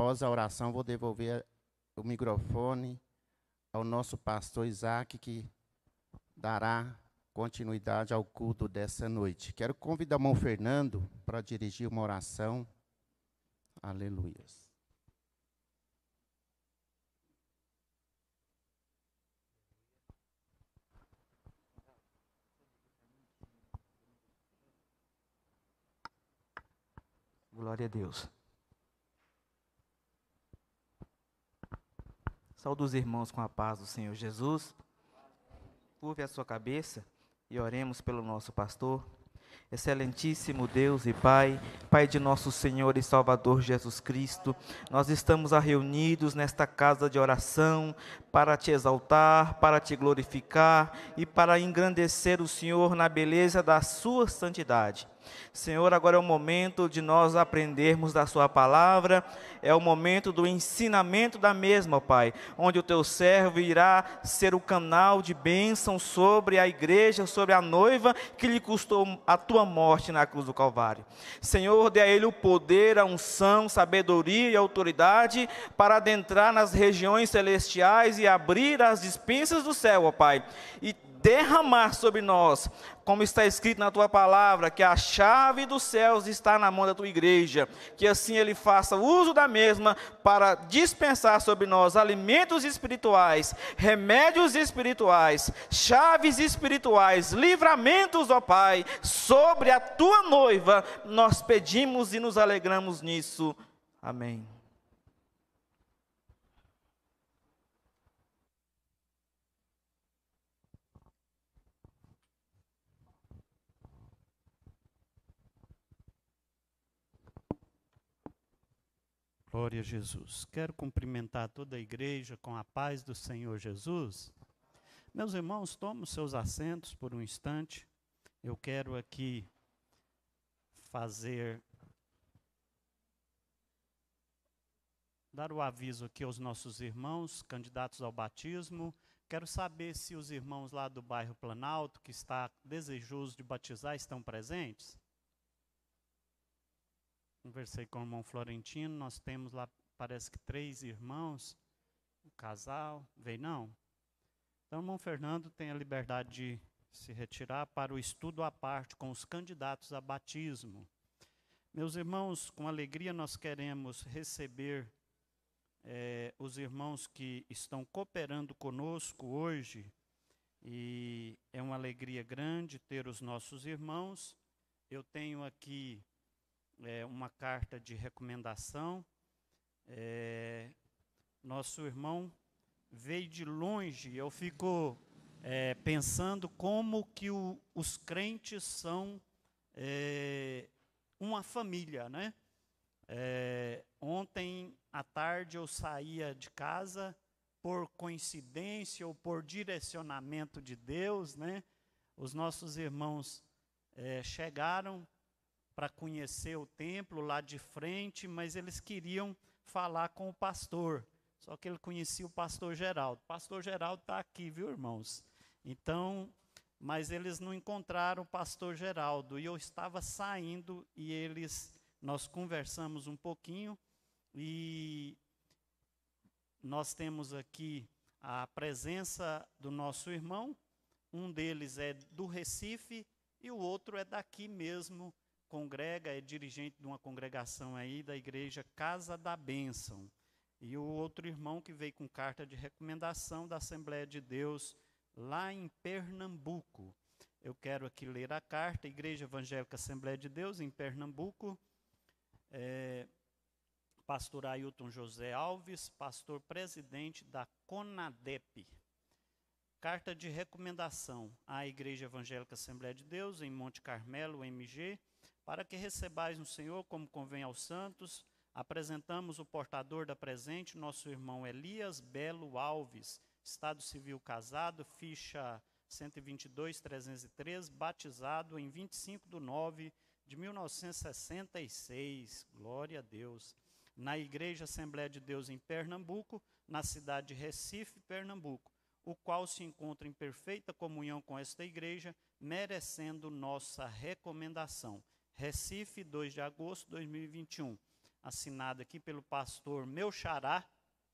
Após a oração, vou devolver o microfone ao nosso pastor Isaac, que dará continuidade ao culto dessa noite. Quero convidar o irmão Fernando para dirigir uma oração. Aleluia. Glória a Deus. Saúde os irmãos com a paz do Senhor Jesus. Curve a sua cabeça e oremos pelo nosso pastor. Excelentíssimo Deus e Pai, Pai de nosso Senhor e Salvador Jesus Cristo, nós estamos reunidos nesta casa de oração para te exaltar, para te glorificar e para engrandecer o Senhor na beleza da sua santidade. Senhor, agora é o momento de nós aprendermos da Sua palavra, é o momento do ensinamento da mesma, Pai, onde o Teu servo irá ser o canal de bênção sobre a igreja, sobre a noiva que lhe custou a Tua morte na cruz do Calvário. Senhor, dê a ele o poder, a unção, sabedoria e autoridade para adentrar nas regiões celestiais e abrir as dispensas do céu, ó Pai. E derramar sobre nós, como está escrito na tua palavra, que a chave dos céus está na mão da tua igreja, que assim ele faça uso da mesma para dispensar sobre nós alimentos espirituais, remédios espirituais, chaves espirituais, livramentos, ó Pai, sobre a tua noiva. Nós pedimos e nos alegramos nisso. Amém. Glória a Jesus. Quero cumprimentar toda a igreja com a paz do Senhor Jesus. Meus irmãos, tomem seus assentos por um instante. Eu quero aqui fazer dar o aviso aqui aos nossos irmãos candidatos ao batismo. Quero saber se os irmãos lá do bairro Planalto que está desejoso de batizar estão presentes. Conversei com o irmão Florentino, nós temos lá, parece que três irmãos, um casal, vem não. Então, o irmão Fernando tem a liberdade de se retirar para o estudo à parte com os candidatos a batismo. Meus irmãos, com alegria nós queremos receber é, os irmãos que estão cooperando conosco hoje, e é uma alegria grande ter os nossos irmãos. Eu tenho aqui é, uma carta de recomendação. É, nosso irmão veio de longe. Eu fico é, pensando como que o, os crentes são é, uma família, né? É, ontem à tarde eu saía de casa por coincidência ou por direcionamento de Deus, né? Os nossos irmãos é, chegaram para conhecer o templo lá de frente, mas eles queriam falar com o pastor. Só que ele conhecia o pastor Geraldo. O pastor Geraldo está aqui, viu, irmãos? Então, mas eles não encontraram o pastor Geraldo. E eu estava saindo e eles, nós conversamos um pouquinho e nós temos aqui a presença do nosso irmão. Um deles é do Recife e o outro é daqui mesmo congrega, é dirigente de uma congregação aí da igreja Casa da Bênção. E o outro irmão que veio com carta de recomendação da Assembleia de Deus lá em Pernambuco. Eu quero aqui ler a carta, Igreja Evangélica Assembleia de Deus, em Pernambuco. É, pastor Ailton José Alves, pastor presidente da CONADEP. Carta de recomendação à Igreja Evangélica Assembleia de Deus, em Monte Carmelo, MG, para que recebais no Senhor, como convém aos santos, apresentamos o portador da presente, nosso irmão Elias Belo Alves, Estado Civil casado, ficha 122.303, batizado em 25 de 9 de 1966. Glória a Deus. Na Igreja Assembleia de Deus em Pernambuco, na cidade de Recife, Pernambuco, o qual se encontra em perfeita comunhão com esta igreja, merecendo nossa recomendação. Recife, 2 de agosto de 2021. Assinado aqui pelo pastor Meu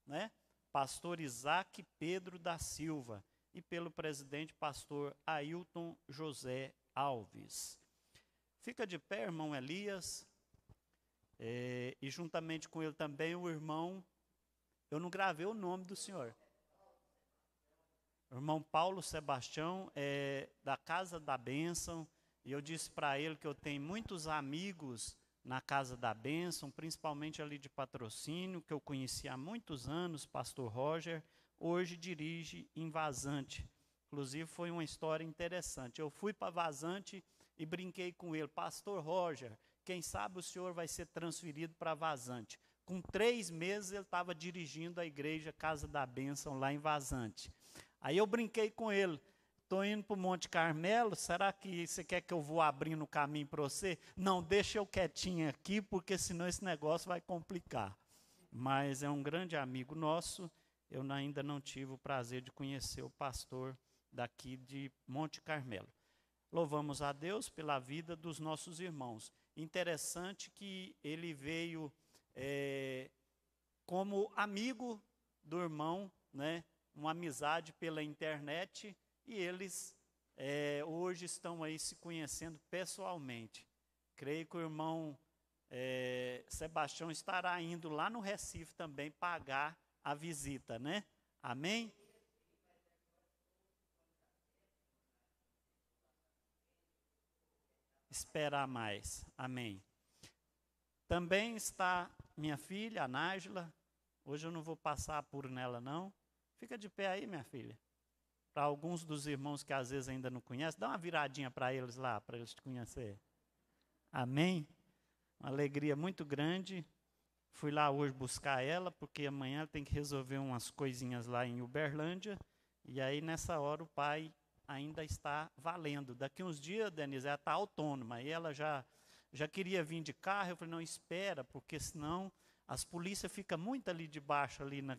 né? pastor Isaac Pedro da Silva e pelo presidente pastor Ailton José Alves. Fica de pé, irmão Elias, é, e juntamente com ele também o irmão, eu não gravei o nome do senhor. O irmão Paulo Sebastião, é, da Casa da Bênção, e eu disse para ele que eu tenho muitos amigos na Casa da Bênção, principalmente ali de patrocínio, que eu conheci há muitos anos, pastor Roger, hoje dirige em Vazante. Inclusive foi uma história interessante. Eu fui para Vazante e brinquei com ele, pastor Roger, quem sabe o senhor vai ser transferido para Vazante. Com três meses ele estava dirigindo a igreja Casa da Bênção lá em Vazante. Aí eu brinquei com ele, Estou indo para o Monte Carmelo, será que você quer que eu vou abrindo o caminho para você? Não, deixa eu quietinho aqui, porque senão esse negócio vai complicar. Mas é um grande amigo nosso, eu ainda não tive o prazer de conhecer o pastor daqui de Monte Carmelo. Louvamos a Deus pela vida dos nossos irmãos. Interessante que ele veio é, como amigo do irmão, né? uma amizade pela internet e eles é, hoje estão aí se conhecendo pessoalmente. Creio que o irmão é, Sebastião estará indo lá no Recife também pagar a visita, né? Amém? Esperar mais. Amém. Também está minha filha, a Nájila. Hoje eu não vou passar apuro nela, não. Fica de pé aí, minha filha. Para alguns dos irmãos que às vezes ainda não conhecem, dá uma viradinha para eles lá, para eles te conhecer. Amém? Uma alegria muito grande. Fui lá hoje buscar ela, porque amanhã ela tem que resolver umas coisinhas lá em Uberlândia. E aí, nessa hora, o pai ainda está valendo. Daqui uns dias, Denise, ela está autônoma. E ela já, já queria vir de carro. Eu falei, não, espera, porque senão as polícias ficam muito ali debaixo, ali na,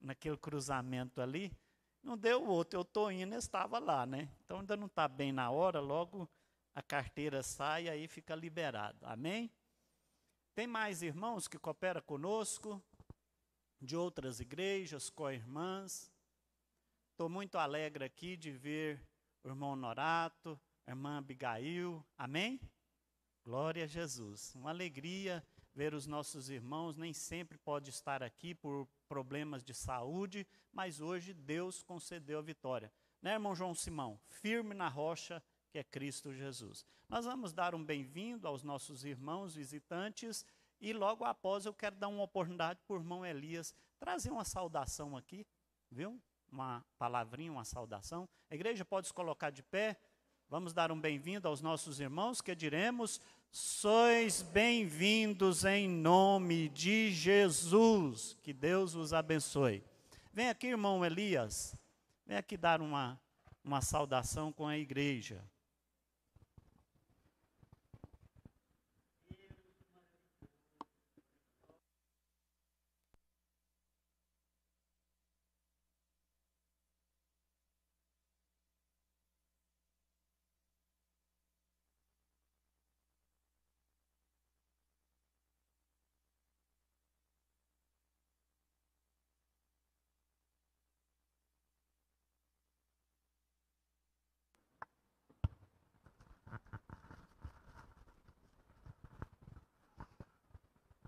naquele cruzamento ali. Não deu outro, eu estou indo, estava lá, né? Então ainda não está bem na hora, logo a carteira sai aí fica liberado. Amém? Tem mais irmãos que coopera conosco, de outras igrejas, co-irmãs. Estou muito alegre aqui de ver o irmão Norato, a irmã Abigail. Amém? Glória a Jesus. Uma alegria ver os nossos irmãos, nem sempre pode estar aqui por problemas de saúde, mas hoje Deus concedeu a vitória. Né, irmão João Simão? Firme na rocha que é Cristo Jesus. Nós vamos dar um bem-vindo aos nossos irmãos visitantes e logo após eu quero dar uma oportunidade para o irmão Elias trazer uma saudação aqui, viu? Uma palavrinha, uma saudação. A igreja pode se colocar de pé. Vamos dar um bem-vindo aos nossos irmãos que diremos. Sois bem-vindos em nome de Jesus. Que Deus os abençoe. Vem aqui, irmão Elias. Vem aqui dar uma, uma saudação com a igreja.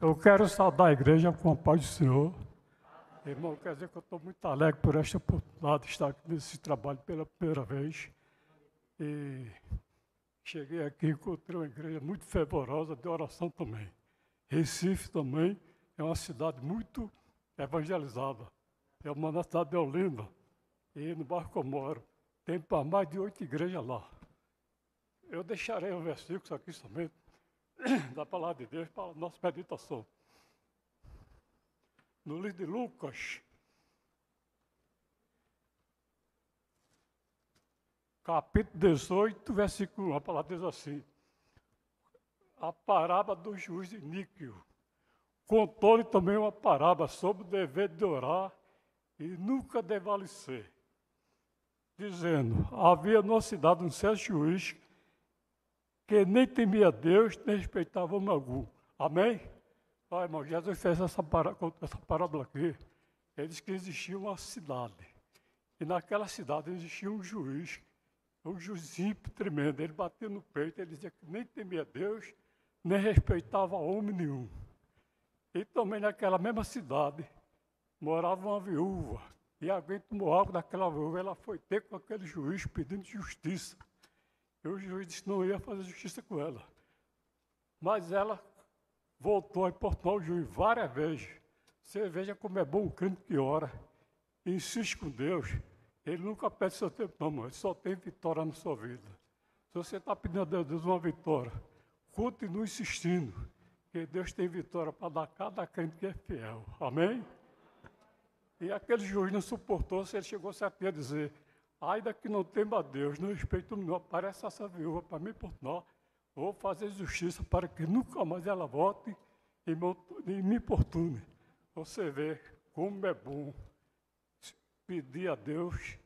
Eu quero saudar a igreja com a paz do Senhor. Irmão, quer dizer que eu estou muito alegre por esta oportunidade de estar aqui nesse trabalho pela primeira vez. E cheguei aqui, encontrei uma igreja muito fervorosa de oração também. Recife também é uma cidade muito evangelizada. É uma da cidade de Olinda. E no barco eu moro, tem para mais de oito igrejas lá. Eu deixarei o versículo aqui somente da palavra de Deus para a nossa meditação. No livro de Lucas, capítulo 18, versículo 1, a palavra diz assim: A parábola do juiz Níquio. Contou-lhe também uma parábola sobre o dever de orar e nunca devalecer, dizendo: Havia numa cidade um certo juiz que nem temia Deus, nem respeitava o Magu. Amém? Ah, irmão, Jesus fez essa, essa parábola aqui. Ele disse que existia uma cidade. E naquela cidade existia um juiz, um juizinho tremendo. Ele batia no peito, ele dizia que nem temia Deus, nem respeitava homem nenhum. E também naquela mesma cidade morava uma viúva. E alguém tomou algo daquela viúva. Ela foi ter com aquele juiz pedindo justiça. E o juiz disse que não ia fazer justiça com ela. Mas ela voltou a importunar o juiz várias vezes. Você veja como é bom o crime que ora. Insiste com Deus. Ele nunca perde seu tempo, não, mano. Ele só tem vitória na sua vida. Se você está pedindo a Deus uma vitória, continue insistindo. Que Deus tem vitória para dar a cada crente que é fiel. Amém? E aquele juiz não suportou, se ele chegou certo a dizer, Ai que não tema a Deus, não respeito não, aparece essa viúva para mim por Vou fazer justiça para que nunca mais ela volte e me importune. Você vê como é bom pedir a Deus,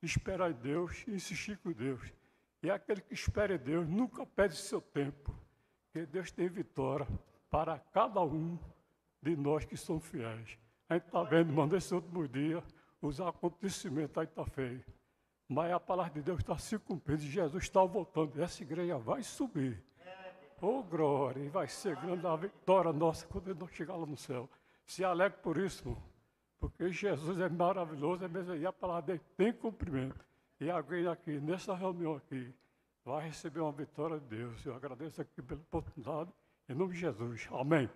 esperar em Deus, insistir com Deus. E aquele que espera em Deus nunca perde seu tempo, que Deus tem vitória para cada um de nós que somos fiéis. A gente está vendo, mandei esse último dia, os acontecimentos aí estão tá feios. Mas a palavra de Deus está se cumprindo, Jesus está voltando, essa igreja vai subir. Oh glória, e vai ser grande a vitória nossa quando nós chegar lá no céu. Se alegre por isso, irmão, porque Jesus é maravilhoso, é mesmo, e a palavra dele tem cumprimento. E alguém aqui, nessa reunião aqui, vai receber uma vitória de Deus. Eu agradeço aqui pela oportunidade, em nome de Jesus. Amém.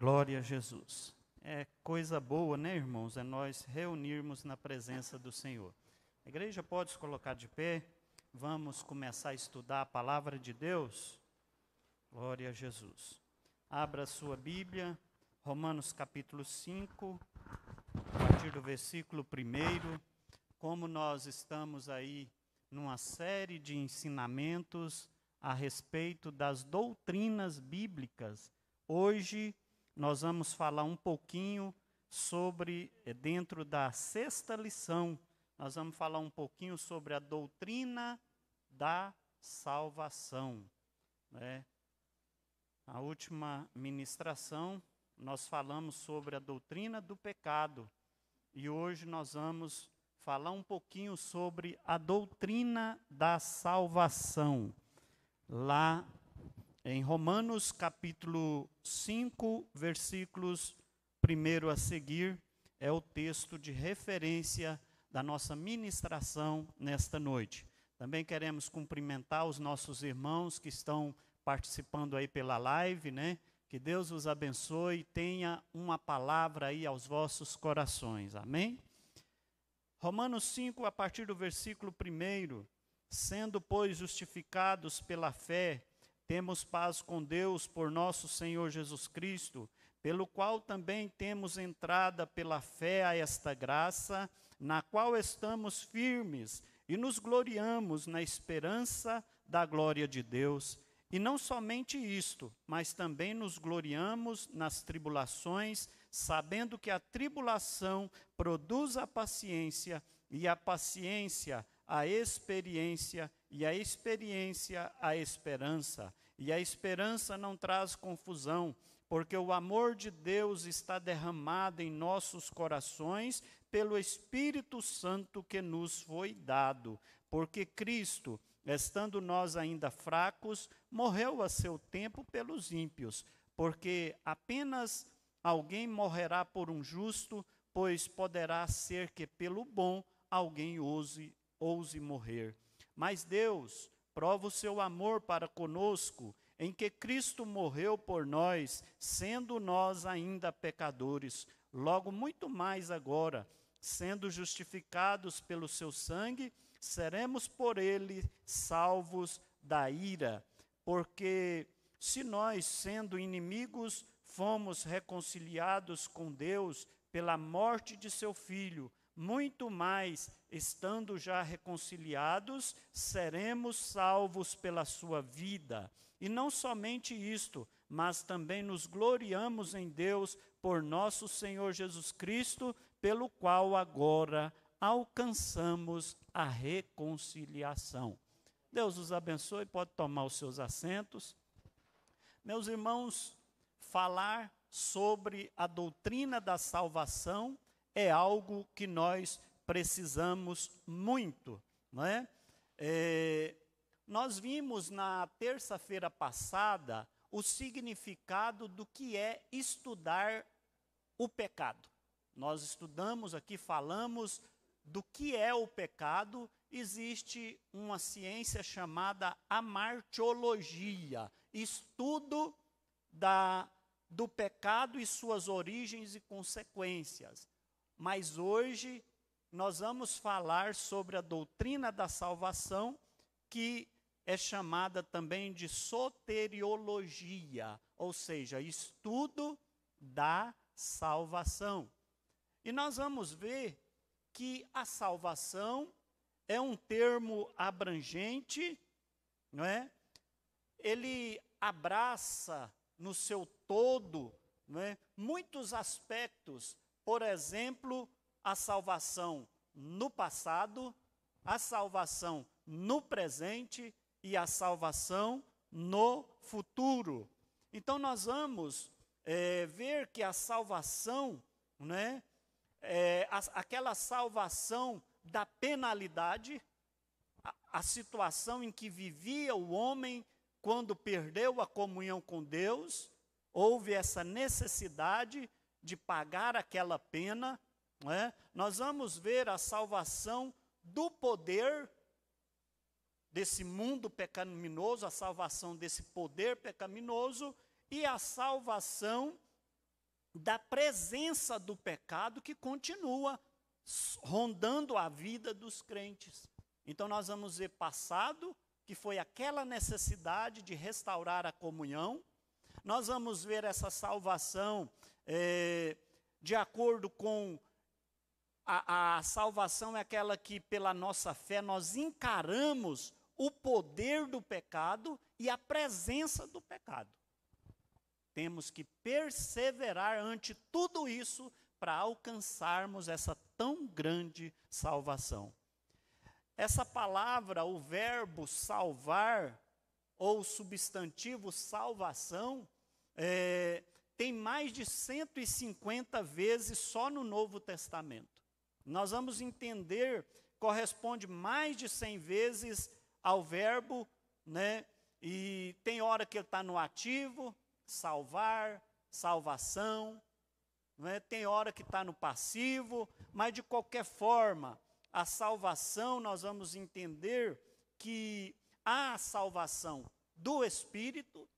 Glória a Jesus. É coisa boa, né, irmãos? É nós reunirmos na presença do Senhor. A igreja pode se colocar de pé. Vamos começar a estudar a palavra de Deus. Glória a Jesus. Abra sua Bíblia, Romanos capítulo 5, a partir do versículo 1. Como nós estamos aí numa série de ensinamentos a respeito das doutrinas bíblicas, hoje nós vamos falar um pouquinho sobre, eh, dentro da sexta lição, nós vamos falar um pouquinho sobre a doutrina da salvação. Né? A última ministração, nós falamos sobre a doutrina do pecado. E hoje nós vamos falar um pouquinho sobre a doutrina da salvação, lá em Romanos capítulo 5, versículos 1 a seguir, é o texto de referência da nossa ministração nesta noite. Também queremos cumprimentar os nossos irmãos que estão participando aí pela live, né? Que Deus os abençoe e tenha uma palavra aí aos vossos corações. Amém? Romanos 5, a partir do versículo 1, sendo, pois, justificados pela fé, temos paz com Deus por nosso Senhor Jesus Cristo, pelo qual também temos entrada pela fé a esta graça, na qual estamos firmes e nos gloriamos na esperança da glória de Deus. E não somente isto, mas também nos gloriamos nas tribulações, sabendo que a tribulação produz a paciência, e a paciência, a experiência e a experiência, a esperança. E a esperança não traz confusão, porque o amor de Deus está derramado em nossos corações pelo Espírito Santo que nos foi dado. Porque Cristo, estando nós ainda fracos, morreu a seu tempo pelos ímpios, porque apenas alguém morrerá por um justo, pois poderá ser que pelo bom alguém ouse, ouse morrer. Mas Deus prova o seu amor para conosco, em que Cristo morreu por nós, sendo nós ainda pecadores. Logo, muito mais agora, sendo justificados pelo seu sangue, seremos por ele salvos da ira. Porque se nós, sendo inimigos, fomos reconciliados com Deus pela morte de seu filho, muito mais, estando já reconciliados, seremos salvos pela sua vida. E não somente isto, mas também nos gloriamos em Deus por nosso Senhor Jesus Cristo, pelo qual agora alcançamos a reconciliação. Deus os abençoe, pode tomar os seus assentos. Meus irmãos, falar sobre a doutrina da salvação é algo que nós precisamos muito. Não é? é nós vimos na terça-feira passada o significado do que é estudar o pecado. Nós estudamos aqui, falamos do que é o pecado. Existe uma ciência chamada amartiologia, estudo da, do pecado e suas origens e consequências mas hoje nós vamos falar sobre a doutrina da salvação, que é chamada também de soteriologia, ou seja, estudo da salvação. E nós vamos ver que a salvação é um termo abrangente, não é? Ele abraça no seu todo, não é? Muitos aspectos por exemplo, a salvação no passado, a salvação no presente e a salvação no futuro. Então, nós vamos é, ver que a salvação, né, é, eh, a, aquela salvação da penalidade, a, a situação em que vivia o homem quando perdeu a comunhão com Deus, houve essa necessidade de pagar aquela pena, é? nós vamos ver a salvação do poder desse mundo pecaminoso, a salvação desse poder pecaminoso e a salvação da presença do pecado que continua rondando a vida dos crentes. Então nós vamos ver passado, que foi aquela necessidade de restaurar a comunhão, nós vamos ver essa salvação é, de acordo com a, a, salvação é aquela que, pela nossa fé, nós encaramos o poder do pecado e a presença do pecado. Temos que perseverar ante tudo isso para alcançarmos essa tão grande salvação. Essa palavra, o verbo salvar, ou substantivo salvação, é, tem mais de 150 vezes só no Novo Testamento. Nós vamos entender, corresponde mais de 100 vezes ao verbo, né? E tem hora que ele está no ativo, salvar, salvação, né? tem hora que está no passivo, mas de qualquer forma, a salvação nós vamos entender que há salvação do Espírito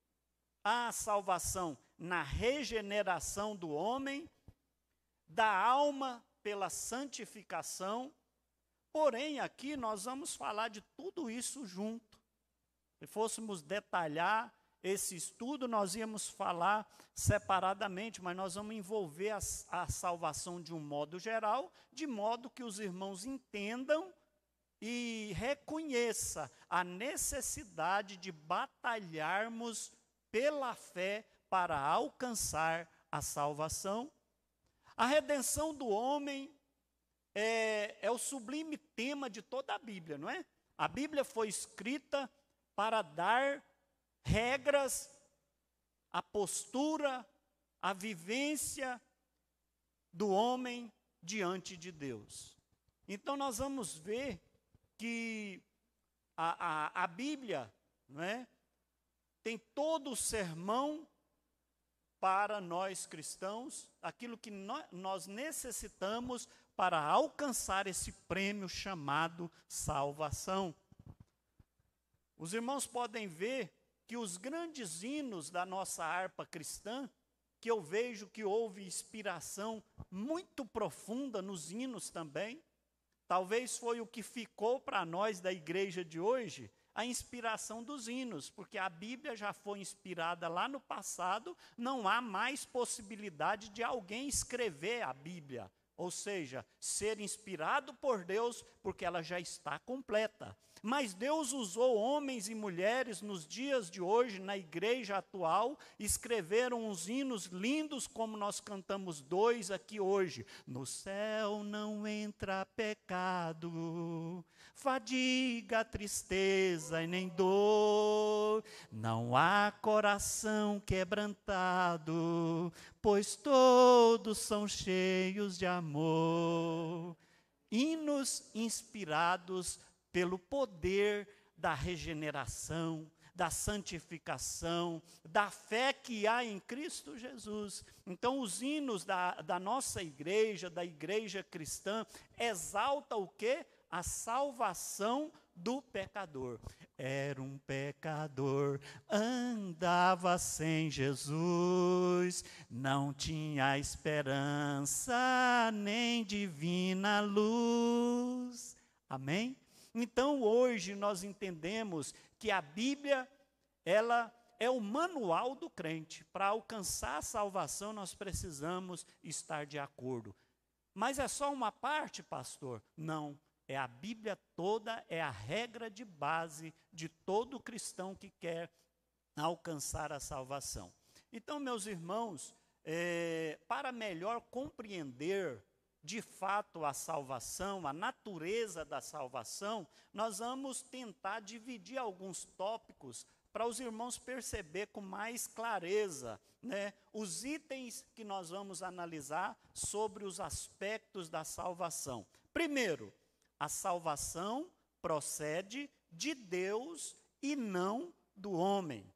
Há salvação na regeneração do homem, da alma pela santificação. Porém, aqui nós vamos falar de tudo isso junto. Se fôssemos detalhar esse estudo, nós íamos falar separadamente, mas nós vamos envolver a, a salvação de um modo geral, de modo que os irmãos entendam e reconheça a necessidade de batalharmos pela fé para alcançar a salvação. A redenção do homem é, é o sublime tema de toda a Bíblia, não é? A Bíblia foi escrita para dar regras, a postura, a vivência do homem diante de Deus. Então nós vamos ver que a, a, a Bíblia, não é? tem todo o sermão para nós cristãos, aquilo que nós necessitamos para alcançar esse prêmio chamado salvação. Os irmãos podem ver que os grandes hinos da nossa harpa cristã, que eu vejo que houve inspiração muito profunda nos hinos também, talvez foi o que ficou para nós da igreja de hoje, a inspiração dos hinos, porque a Bíblia já foi inspirada lá no passado, não há mais possibilidade de alguém escrever a Bíblia, ou seja, ser inspirado por Deus, porque ela já está completa. Mas Deus usou homens e mulheres nos dias de hoje, na igreja atual, escreveram uns hinos lindos, como nós cantamos dois aqui hoje. No céu não entra pecado, fadiga, tristeza e nem dor. Não há coração quebrantado, pois todos são cheios de amor. Hinos inspirados pelo poder da regeneração, da santificação, da fé que há em Cristo Jesus. Então, os hinos da, da nossa igreja, da igreja cristã, exalta o que? A salvação do pecador. Era um pecador, andava sem Jesus, não tinha esperança nem divina luz. Amém? Então hoje nós entendemos que a Bíblia, ela é o manual do crente. Para alcançar a salvação, nós precisamos estar de acordo. Mas é só uma parte, pastor? Não. É a Bíblia toda, é a regra de base de todo cristão que quer alcançar a salvação. Então, meus irmãos, é, para melhor compreender de fato a salvação, a natureza da salvação, nós vamos tentar dividir alguns tópicos para os irmãos perceber com mais clareza né, os itens que nós vamos analisar sobre os aspectos da salvação. Primeiro, a salvação procede de Deus e não do homem.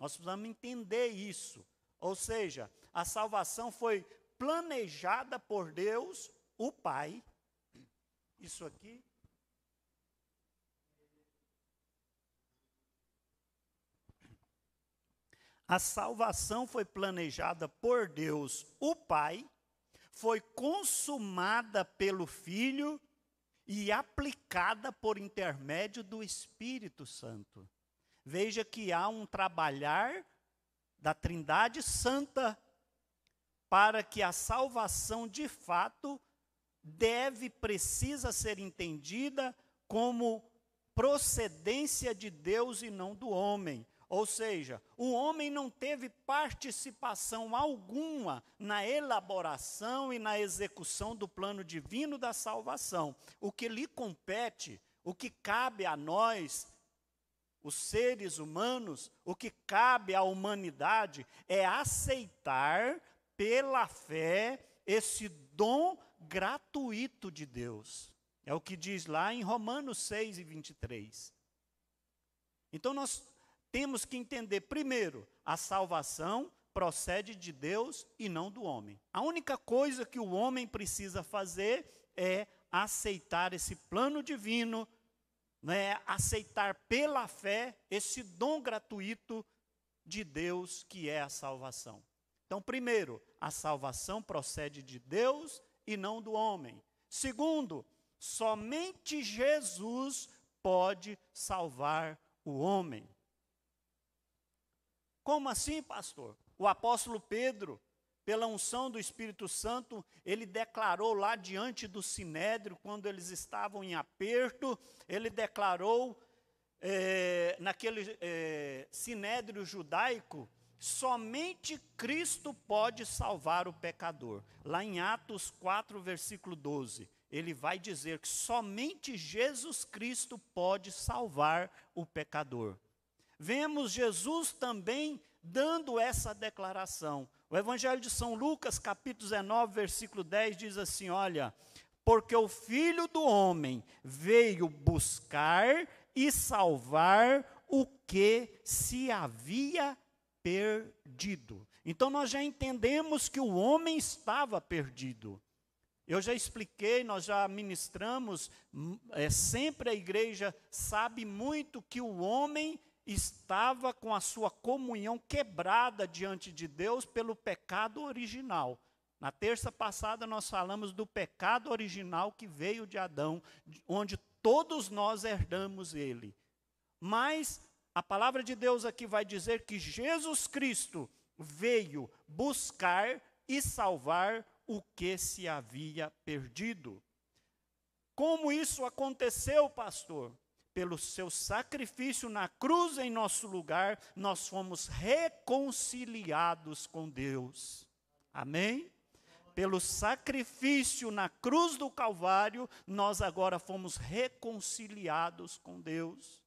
Nós precisamos entender isso. Ou seja, a salvação foi planejada por Deus, o Pai. Isso aqui. A salvação foi planejada por Deus, o Pai, foi consumada pelo Filho e aplicada por intermédio do Espírito Santo. Veja que há um trabalhar da Trindade Santa para que a salvação de fato deve, precisa ser entendida como procedência de Deus e não do homem. Ou seja, o homem não teve participação alguma na elaboração e na execução do plano divino da salvação. O que lhe compete, o que cabe a nós, os seres humanos, o que cabe à humanidade é aceitar pela fé, esse dom gratuito de Deus. É o que diz lá em Romanos 6 e 23. Então nós temos que entender, primeiro, a salvação procede de Deus e não do homem. A única coisa que o homem precisa fazer é aceitar esse plano divino, né, aceitar pela fé esse dom gratuito de Deus que é a salvação. Então, primeiro, a salvação procede de Deus e não do homem. Segundo, somente Jesus pode salvar o homem. Como assim, pastor? O apóstolo Pedro, pela unção do Espírito Santo, ele declarou lá diante do Sinédrio, quando eles estavam em aperto, ele declarou é, naquele é, Sinédrio judaico, Somente Cristo pode salvar o pecador. Lá em Atos 4, versículo 12, ele vai dizer que somente Jesus Cristo pode salvar o pecador. Vemos Jesus também dando essa declaração. O Evangelho de São Lucas, capítulo 19, versículo 10, diz assim: Olha, porque o filho do homem veio buscar e salvar o que se havia perdido. Então nós já entendemos que o homem estava perdido. Eu já expliquei, nós já ministramos, hum, é, sempre a igreja sabe muito que o homem estava com a sua comunhão quebrada diante de Deus pelo pecado original. Na terça passada nós falamos do pecado original que veio de Adão, onde todos nós herdamos ele. Mas a palavra de Deus aqui vai dizer que Jesus Cristo veio buscar e salvar o que se havia perdido. Como isso aconteceu, pastor? Pelo seu sacrifício na cruz em nosso lugar, nós fomos reconciliados com Deus. Amém? Pelo sacrifício na cruz do Calvário, nós agora fomos reconciliados com Deus.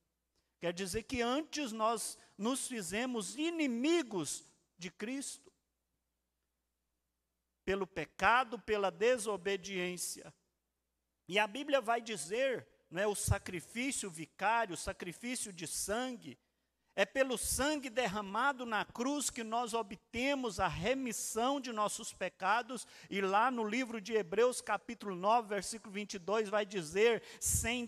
Quer dizer que antes nós nos fizemos inimigos de Cristo pelo pecado, pela desobediência. E a Bíblia vai dizer, não é o sacrifício vicário, o sacrifício de sangue, é pelo sangue derramado na cruz que nós obtemos a remissão de nossos pecados, e lá no livro de Hebreus, capítulo 9, versículo 22, vai dizer: sem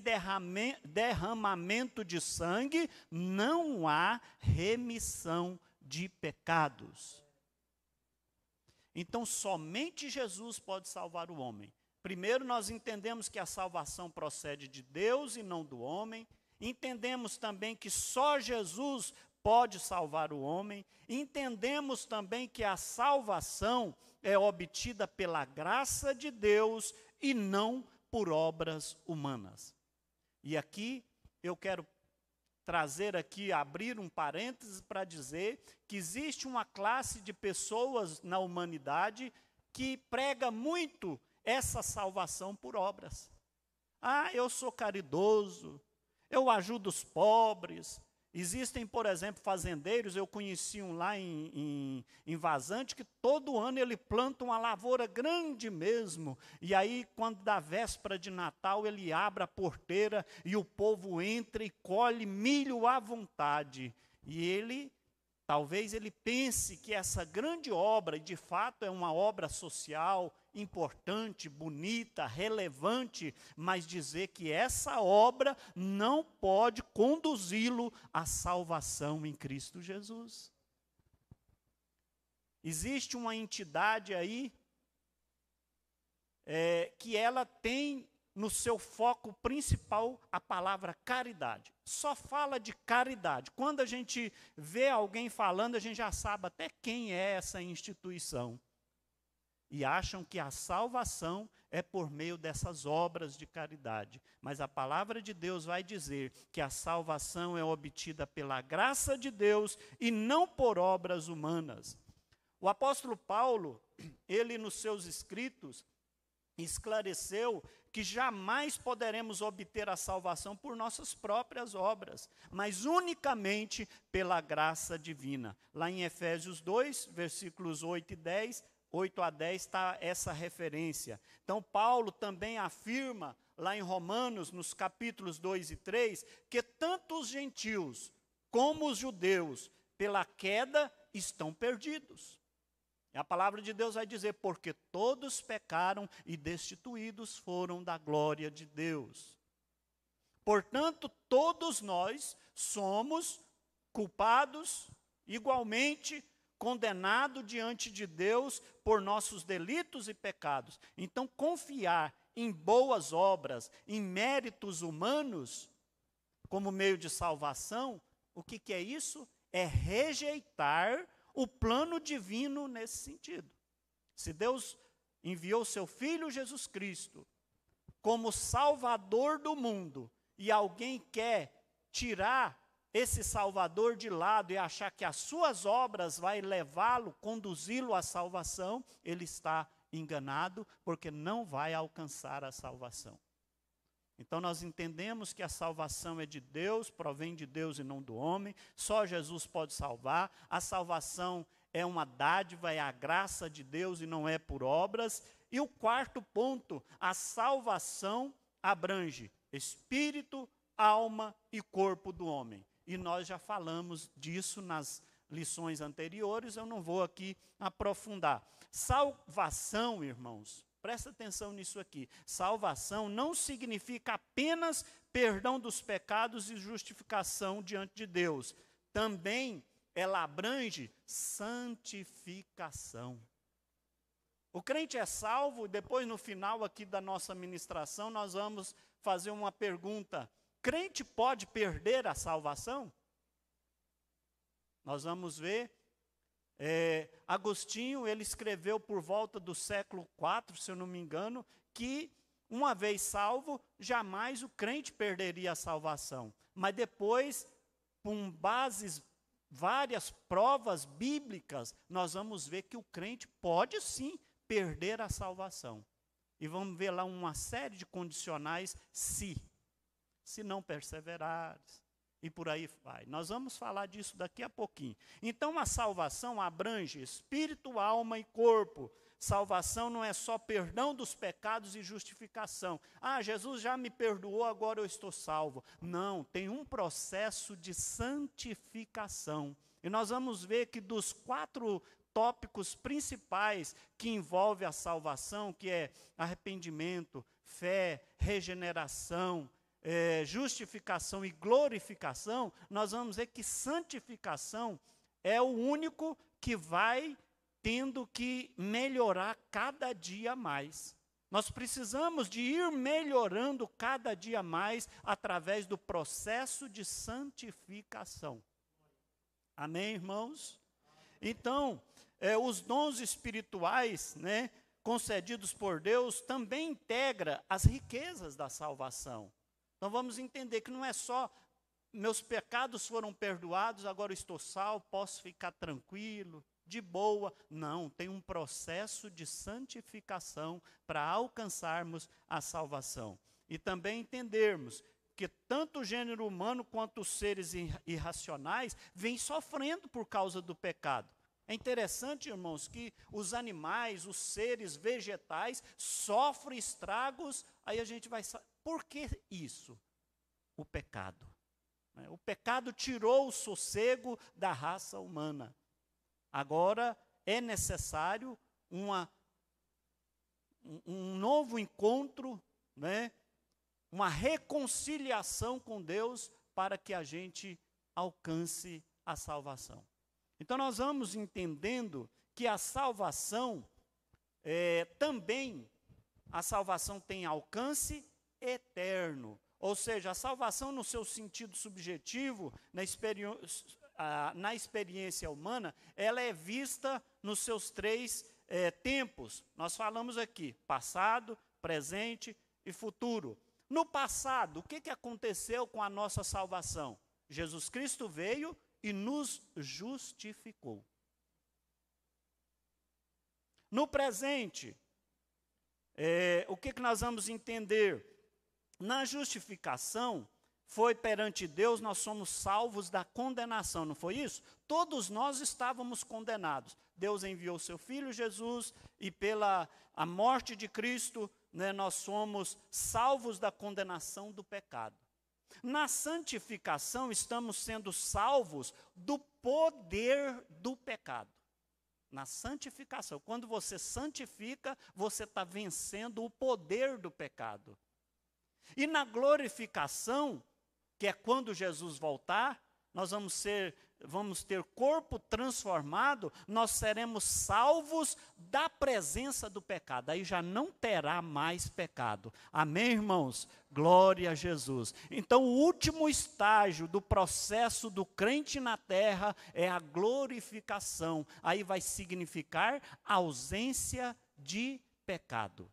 derramamento de sangue não há remissão de pecados. Então, somente Jesus pode salvar o homem. Primeiro, nós entendemos que a salvação procede de Deus e não do homem. Entendemos também que só Jesus pode salvar o homem. Entendemos também que a salvação é obtida pela graça de Deus e não por obras humanas. E aqui eu quero trazer aqui, abrir um parênteses para dizer que existe uma classe de pessoas na humanidade que prega muito essa salvação por obras. Ah, eu sou caridoso, eu ajudo os pobres. Existem, por exemplo, fazendeiros, eu conheci um lá em, em, em, Vazante, que todo ano ele planta uma lavoura grande mesmo. E aí, quando dá véspera de Natal, ele abre a porteira e o povo entra e colhe milho à vontade. E ele, talvez ele pense que essa grande obra, de fato é uma obra social, importante, bonita, relevante, mas dizer que essa obra não pode conduzi-lo à salvação em Cristo Jesus. Existe uma entidade aí é, que ela tem no seu foco principal a palavra caridade. Só fala de caridade. Quando a gente vê alguém falando, a gente já sabe até quem é essa instituição e acham que a salvação é por meio dessas obras de caridade. Mas a palavra de Deus vai dizer que a salvação é obtida pela graça de Deus e não por obras humanas. O apóstolo Paulo, ele nos seus escritos, esclareceu que jamais poderemos obter a salvação por nossas próprias obras, mas unicamente pela graça divina. Lá em Efésios 2, versículos 8 e 10, 8 a 10 está essa referência. Então, Paulo também afirma lá em Romanos, nos capítulos 2 e 3, que tanto os gentios como os judeus, pela queda, estão perdidos. A palavra de Deus vai dizer: porque todos pecaram e destituídos foram da glória de Deus. Portanto, todos nós somos culpados igualmente condenado diante de Deus por nossos delitos e pecados. Então, confiar em boas obras, em méritos humanos, como meio de salvação, o que, que é isso? É rejeitar o plano divino nesse sentido. Se Deus enviou seu filho Jesus Cristo como salvador do mundo e alguém quer tirar esse Salvador de lado e achar que as suas obras vai levá-lo, conduzi-lo à salvação, ele está enganado, porque não vai alcançar a salvação. Então nós entendemos que a salvação é de Deus, provém de Deus e não do homem, só Jesus pode salvar. A salvação é uma dádiva, é a graça de Deus e não é por obras. E o quarto ponto, a salvação abrange espírito, alma e corpo do homem e nós já falamos disso nas lições anteriores, eu não vou aqui aprofundar. Salvação, irmãos, presta atenção nisso aqui. Salvação não significa apenas perdão dos pecados e justificação diante de Deus. Também ela abrange santificação. O crente é salvo, depois no final aqui da nossa ministração nós vamos fazer uma pergunta crente pode perder a salvação? Nós vamos ver. É, Agostinho, ele escreveu por volta do século IV, se eu não me engano, que uma vez salvo, jamais o crente perderia a salvação. Mas depois, com bases, várias provas bíblicas, nós vamos ver que o crente pode sim perder a salvação. E vamos ver lá uma série de condicionais se. Si se não perseverares. E por aí vai. Nós vamos falar disso daqui a pouquinho. Então a salvação abrange espírito, alma e corpo. Salvação não é só perdão dos pecados e justificação. Ah, Jesus já me perdoou, agora eu estou salvo. Não, tem um processo de santificação. E nós vamos ver que dos quatro tópicos principais que envolve a salvação, que é arrependimento, fé, regeneração, é, justificação e glorificação, nós vamos ver que santificação é o único que vai tendo que melhorar cada dia mais. Nós precisamos de ir melhorando cada dia mais através do processo de santificação. Amém, irmãos? Então, é, os dons espirituais, né, concedidos por Deus, também integra as riquezas da salvação. Nós então vamos entender que não é só meus pecados foram perdoados, agora estou salvo, posso ficar tranquilo, de boa. Não, tem um processo de santificação para alcançarmos a salvação. E também entendermos que tanto o gênero humano quanto os seres irracionais vêm sofrendo por causa do pecado. É interessante, irmãos, que os animais, os seres vegetais sofrem estragos, aí a gente vai por que isso? O pecado. Né? O pecado tirou o sossego da raça humana. Agora é necessário uma, um novo encontro, né? uma reconciliação com Deus para que a gente alcance a salvação. Então nós vamos entendendo que a salvação é, também a salvação tem alcance eterno. Ou seja, a salvação no seu sentido subjetivo, na, experi ah, na experiência humana, ela é vista nos seus três é, tempos. Nós falamos aqui, passado, presente e futuro. No passado, o que, que aconteceu com a nossa salvação? Jesus Cristo veio e nos justificou. No presente, é, o que, que nós vamos entender? Na justificação, foi perante Deus, nós somos salvos da condenação, não foi isso? Todos nós estávamos condenados. Deus enviou seu filho Jesus e pela a morte de Cristo, né, nós somos salvos da condenação do pecado. Na santificação, estamos sendo salvos do poder do pecado. Na santificação, quando você santifica, você está vencendo o poder do pecado. E na glorificação, que é quando Jesus voltar, nós vamos ser vamos ter corpo transformado, nós seremos salvos da presença do pecado. Aí já não terá mais pecado. Amém, irmãos? Glória a Jesus. Então, o último estágio do processo do crente na terra é a glorificação. Aí vai significar ausência de pecado.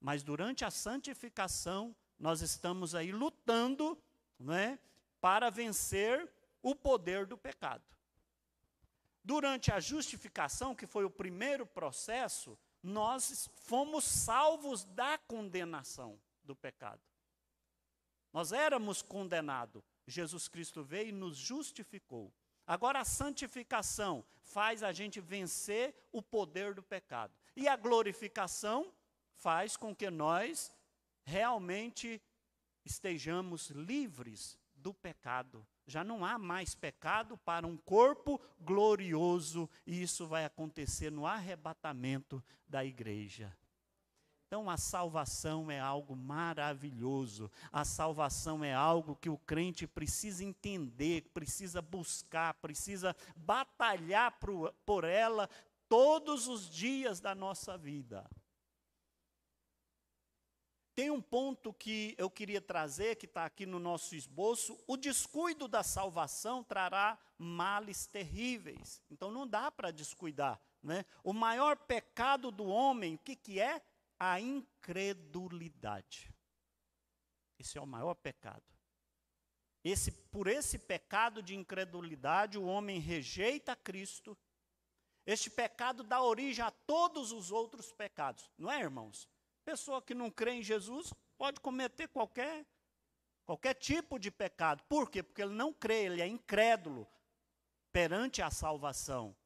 Mas durante a santificação, nós estamos aí lutando né, para vencer o poder do pecado. Durante a justificação, que foi o primeiro processo, nós fomos salvos da condenação do pecado. Nós éramos condenados. Jesus Cristo veio e nos justificou. Agora a santificação faz a gente vencer o poder do pecado. E a glorificação faz com que nós realmente estejamos livres do pecado. Já não há mais pecado para um corpo glorioso, e isso vai acontecer no arrebatamento da igreja. Então a salvação é algo maravilhoso. A salvação é algo que o crente precisa entender, precisa buscar, precisa batalhar por ela todos os dias da nossa vida. Tem um ponto que eu queria trazer, que está aqui no nosso esboço: o descuido da salvação trará males terríveis. Então não dá para descuidar. Né? O maior pecado do homem, o que, que é? A incredulidade. Esse é o maior pecado. Esse, por esse pecado de incredulidade, o homem rejeita Cristo. Este pecado dá origem a todos os outros pecados, não é, irmãos? Pessoa que não crê em Jesus pode cometer qualquer qualquer tipo de pecado. Por quê? Porque ele não crê, ele é incrédulo perante a salvação.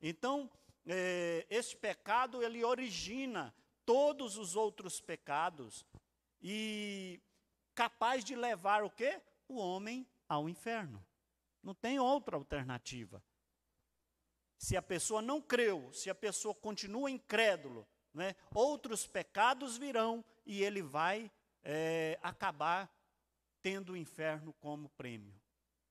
Então, eh, é, este pecado ele origina todos os outros pecados e capaz de levar o quê? O homem ao inferno. Não tem outra alternativa. Se a pessoa não creu, se a pessoa continua incrédulo, né? outros pecados virão e ele vai é, acabar tendo o inferno como prêmio.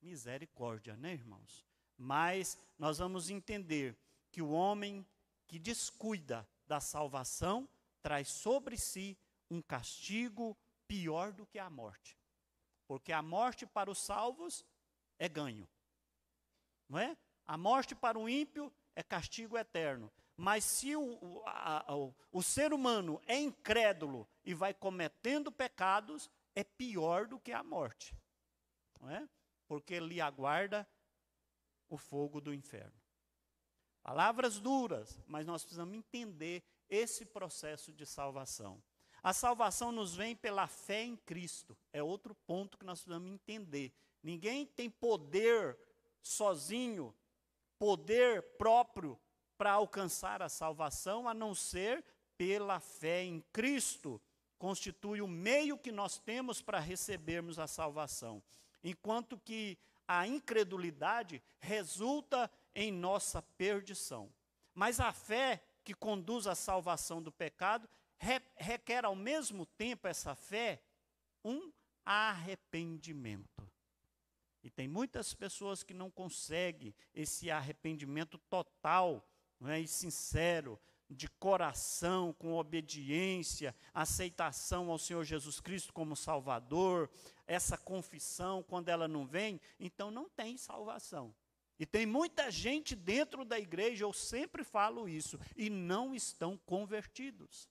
Misericórdia, né, irmãos? Mas nós vamos entender que o homem que descuida da salvação traz sobre si um castigo pior do que a morte. Porque a morte para os salvos é ganho. Não é? A morte para o ímpio é castigo eterno. Mas se o, a, o, o ser humano é incrédulo e vai cometendo pecados, é pior do que a morte. Não é? Porque lhe aguarda o fogo do inferno. Palavras duras, mas nós precisamos entender esse processo de salvação. A salvação nos vem pela fé em Cristo. É outro ponto que nós precisamos entender. Ninguém tem poder sozinho, poder próprio para alcançar a salvação a não ser pela fé em Cristo. Constitui o meio que nós temos para recebermos a salvação. Enquanto que a incredulidade resulta em nossa perdição. Mas a fé que conduz à salvação do pecado re requer ao mesmo tempo essa fé um arrependimento. E tem muitas pessoas que não conseguem esse arrependimento total não é? e sincero, de coração, com obediência, aceitação ao Senhor Jesus Cristo como Salvador, essa confissão, quando ela não vem, então não tem salvação. E tem muita gente dentro da igreja, eu sempre falo isso, e não estão convertidos.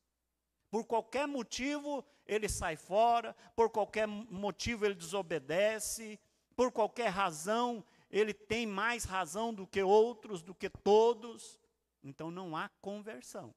Por qualquer motivo ele sai fora, por qualquer motivo ele desobedece, por qualquer razão ele tem mais razão do que outros, do que todos. Então não há conversão.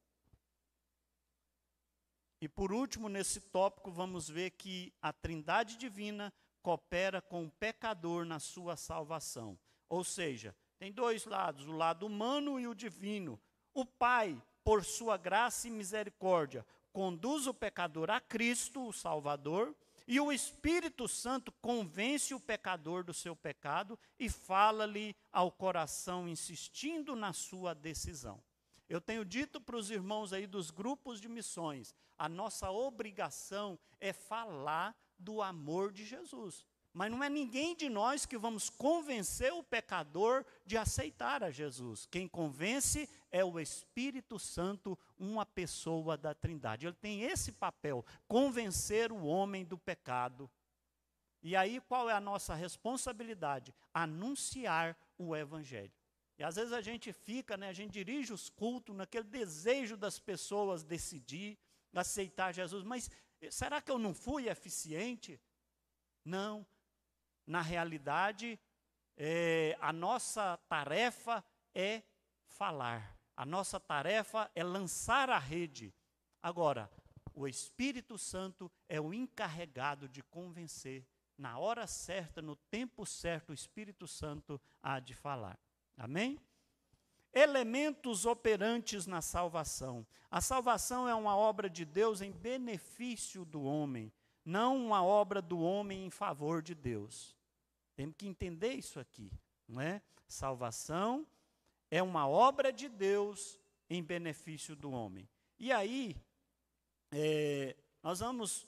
E por último, nesse tópico, vamos ver que a Trindade Divina coopera com o pecador na sua salvação. Ou seja, tem dois lados, o lado humano e o divino. O Pai, por sua graça e misericórdia, conduz o pecador a Cristo, o Salvador, e o Espírito Santo convence o pecador do seu pecado e fala-lhe ao coração, insistindo na sua decisão. Eu tenho dito para os irmãos aí dos grupos de missões, a nossa obrigação é falar do amor de Jesus. Mas não é ninguém de nós que vamos convencer o pecador de aceitar a Jesus. Quem convence é o Espírito Santo, uma pessoa da Trindade. Ele tem esse papel, convencer o homem do pecado. E aí qual é a nossa responsabilidade? Anunciar o evangelho. E às vezes a gente fica, né, a gente dirige os cultos naquele desejo das pessoas decidir, aceitar Jesus, mas será que eu não fui eficiente? Não, na realidade, é, a nossa tarefa é falar, a nossa tarefa é lançar a rede. Agora, o Espírito Santo é o encarregado de convencer na hora certa, no tempo certo, o Espírito Santo há de falar. Amém? Elementos operantes na salvação. A salvação é uma obra de Deus em benefício do homem, não uma obra do homem em favor de Deus. Temos que entender isso aqui, não é? Salvação é uma obra de Deus em benefício do homem. E aí, é, nós vamos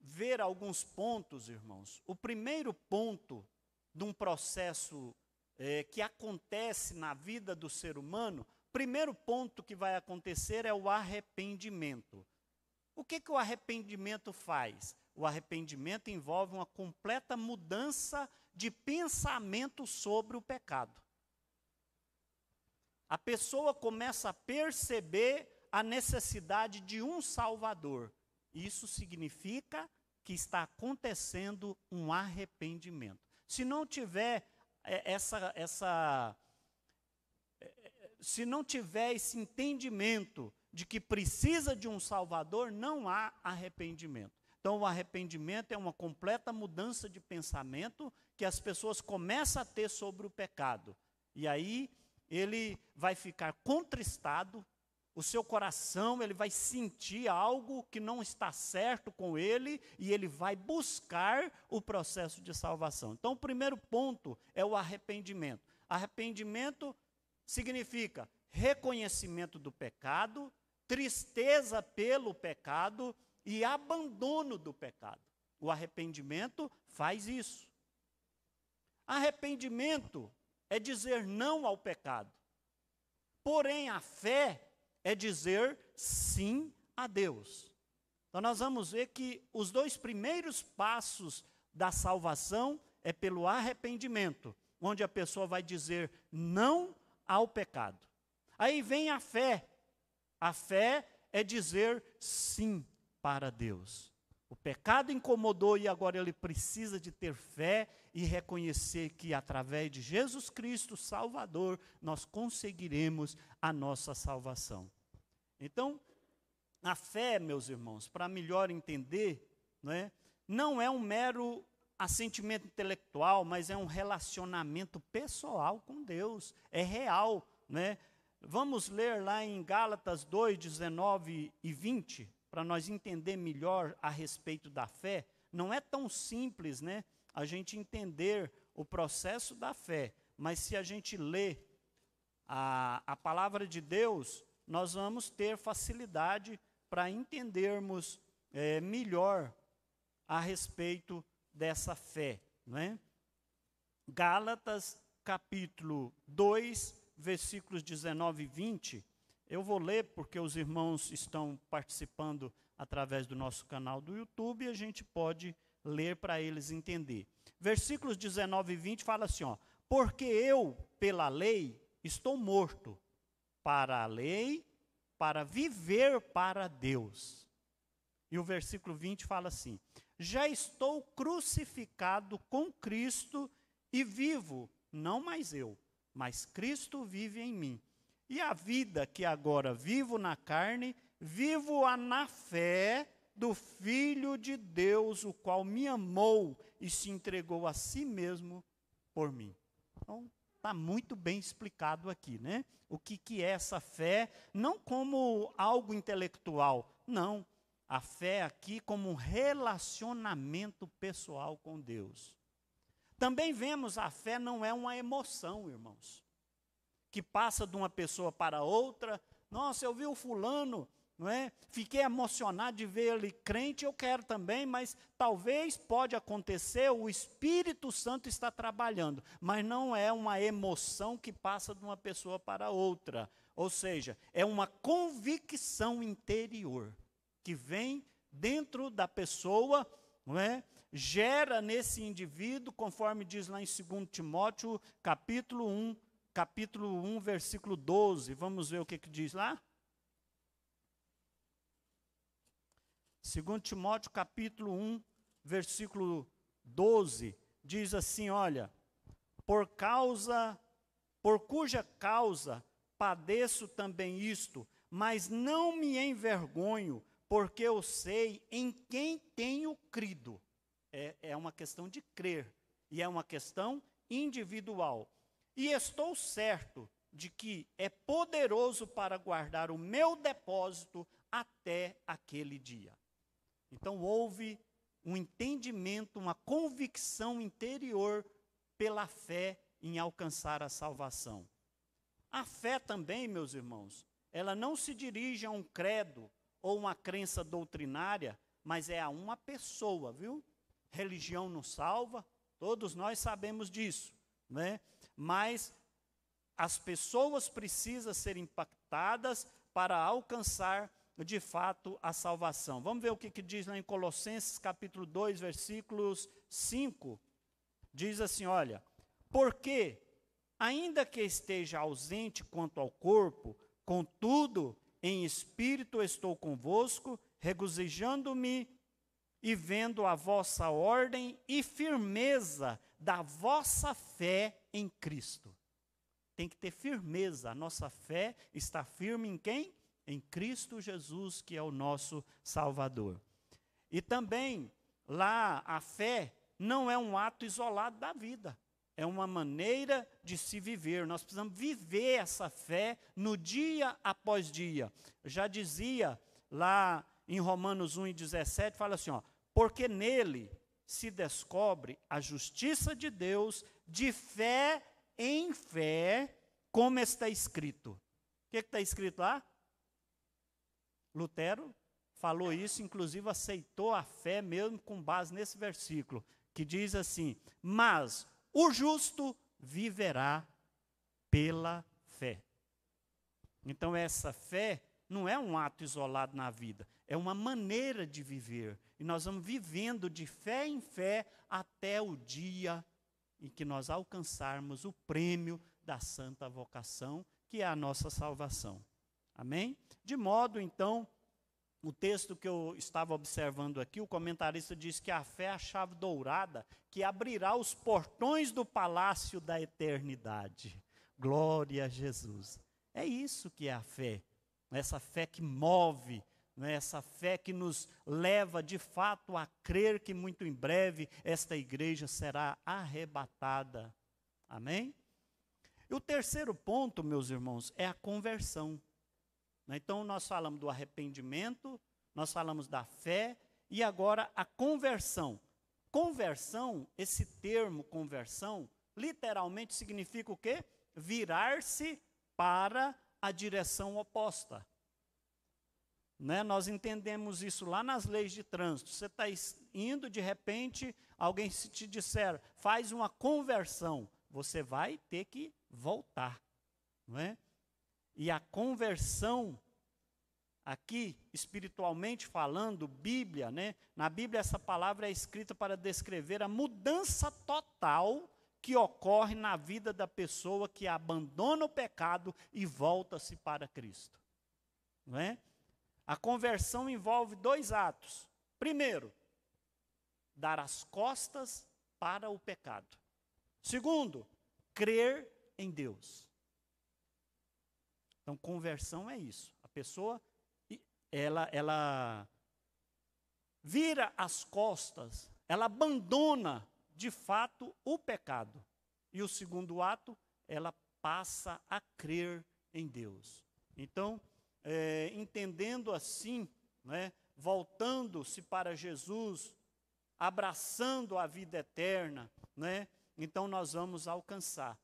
ver alguns pontos, irmãos. O primeiro ponto de um processo é, que acontece na vida do ser humano, primeiro ponto que vai acontecer é o arrependimento. O que, que o arrependimento faz? O arrependimento envolve uma completa mudança de pensamento sobre o pecado. A pessoa começa a perceber a necessidade de um Salvador. Isso significa que está acontecendo um arrependimento. Se não tiver é, essa, essa é, se não tiver esse entendimento de que precisa de um Salvador, não há arrependimento. Então, o arrependimento é uma completa mudança de pensamento que as pessoas começam a ter sobre o pecado. E aí ele vai ficar contristado, o seu coração, ele vai sentir algo que não está certo com ele e ele vai buscar o processo de salvação. Então, o primeiro ponto é o arrependimento. Arrependimento significa reconhecimento do pecado, tristeza pelo pecado e abandono do pecado. O arrependimento faz isso. Arrependimento é dizer não ao pecado. Porém, a fé é dizer sim a Deus. Então, nós vamos ver que os dois primeiros passos da salvação é pelo arrependimento, onde a pessoa vai dizer não ao pecado. Aí vem a fé. A fé é dizer sim para Deus. O pecado incomodou e agora ele precisa de ter fé e reconhecer que através de Jesus Cristo, Salvador, nós conseguiremos a nossa salvação. Então, a fé, meus irmãos, para melhor entender, não é, não é um mero assentimento intelectual, mas é um relacionamento pessoal com Deus, é real, né? Vamos ler lá em Gálatas 2, 19 e 20, para nós entender melhor a respeito da fé, não é tão simples, né? A gente entender o processo da fé, mas se a gente lê a, a palavra de Deus, nós vamos ter facilidade para entendermos é, melhor a respeito dessa fé. Né? Gálatas, capítulo 2, versículos 19 e 20, eu vou ler porque os irmãos estão participando através do nosso canal do YouTube e a gente pode ler para eles entender. Versículos 19 e 20 fala assim, ó: "Porque eu, pela lei, estou morto para a lei, para viver para Deus." E o versículo 20 fala assim: "Já estou crucificado com Cristo e vivo, não mais eu, mas Cristo vive em mim." E a vida que agora vivo na carne, vivo-a na fé do Filho de Deus, o qual me amou e se entregou a si mesmo por mim. Então, está muito bem explicado aqui, né? O que, que é essa fé, não como algo intelectual, não. A fé aqui como um relacionamento pessoal com Deus. Também vemos a fé não é uma emoção, irmãos que passa de uma pessoa para outra. Nossa, eu vi o fulano, não é? Fiquei emocionado de ver ele crente, eu quero também, mas talvez pode acontecer, o Espírito Santo está trabalhando, mas não é uma emoção que passa de uma pessoa para outra. Ou seja, é uma convicção interior que vem dentro da pessoa, não é? Gera nesse indivíduo, conforme diz lá em 2 Timóteo, capítulo 1, capítulo 1, versículo 12. Vamos ver o que, que diz lá? 2 Timóteo, capítulo 1, versículo 12, diz assim: Olha, por causa, por cuja causa padeço também isto, mas não me envergonho, porque eu sei em quem tenho crido. É, é uma questão de crer, e é uma questão individual. E estou certo de que é poderoso para guardar o meu depósito até aquele dia. Então houve um entendimento, uma convicção interior pela fé em alcançar a salvação. A fé também, meus irmãos, ela não se dirige a um credo ou uma crença doutrinária, mas é a uma pessoa, viu? Religião não salva, todos nós sabemos disso, né? mas as pessoas precisam ser impactadas para alcançar de fato a salvação. Vamos ver o que, que diz lá em Colossenses capítulo 2, versículos 5. Diz assim, olha, porque ainda que esteja ausente quanto ao corpo, contudo, em espírito estou convosco, regozijando-me e vendo a vossa ordem e firmeza da vossa fé em Cristo. Tem que ter firmeza, a nossa fé está firme em quem? Em Cristo Jesus, que é o nosso Salvador. E também, lá, a fé não é um ato isolado da vida, é uma maneira de se viver. Nós precisamos viver essa fé no dia após dia. Já dizia lá em Romanos 1 e 17, fala assim: ó, porque nele se descobre a justiça de Deus de fé em fé, como está escrito. O que está escrito lá? Lutero falou isso, inclusive aceitou a fé mesmo com base nesse versículo, que diz assim: Mas o justo viverá pela fé. Então, essa fé não é um ato isolado na vida, é uma maneira de viver. E nós vamos vivendo de fé em fé até o dia em que nós alcançarmos o prêmio da santa vocação, que é a nossa salvação. Amém? De modo, então, o texto que eu estava observando aqui, o comentarista diz que a fé é a chave dourada que abrirá os portões do palácio da eternidade. Glória a Jesus. É isso que é a fé. Essa fé que move né, essa fé que nos leva de fato a crer que muito em breve esta igreja será arrebatada. Amém? E o terceiro ponto, meus irmãos, é a conversão. Né? Então, nós falamos do arrependimento, nós falamos da fé e agora a conversão. Conversão, esse termo conversão, literalmente significa o quê? Virar-se para a direção oposta. Né? Nós entendemos isso lá nas leis de trânsito. Você está indo, de repente, alguém se te disser, faz uma conversão. Você vai ter que voltar. Não é? E a conversão, aqui, espiritualmente falando, Bíblia, né? na Bíblia essa palavra é escrita para descrever a mudança total que ocorre na vida da pessoa que abandona o pecado e volta-se para Cristo. Não é? A conversão envolve dois atos. Primeiro, dar as costas para o pecado. Segundo, crer em Deus. Então, conversão é isso. A pessoa ela ela vira as costas, ela abandona de fato o pecado. E o segundo ato, ela passa a crer em Deus. Então, é, entendendo assim, né, voltando-se para Jesus, abraçando a vida eterna, né, então nós vamos alcançar.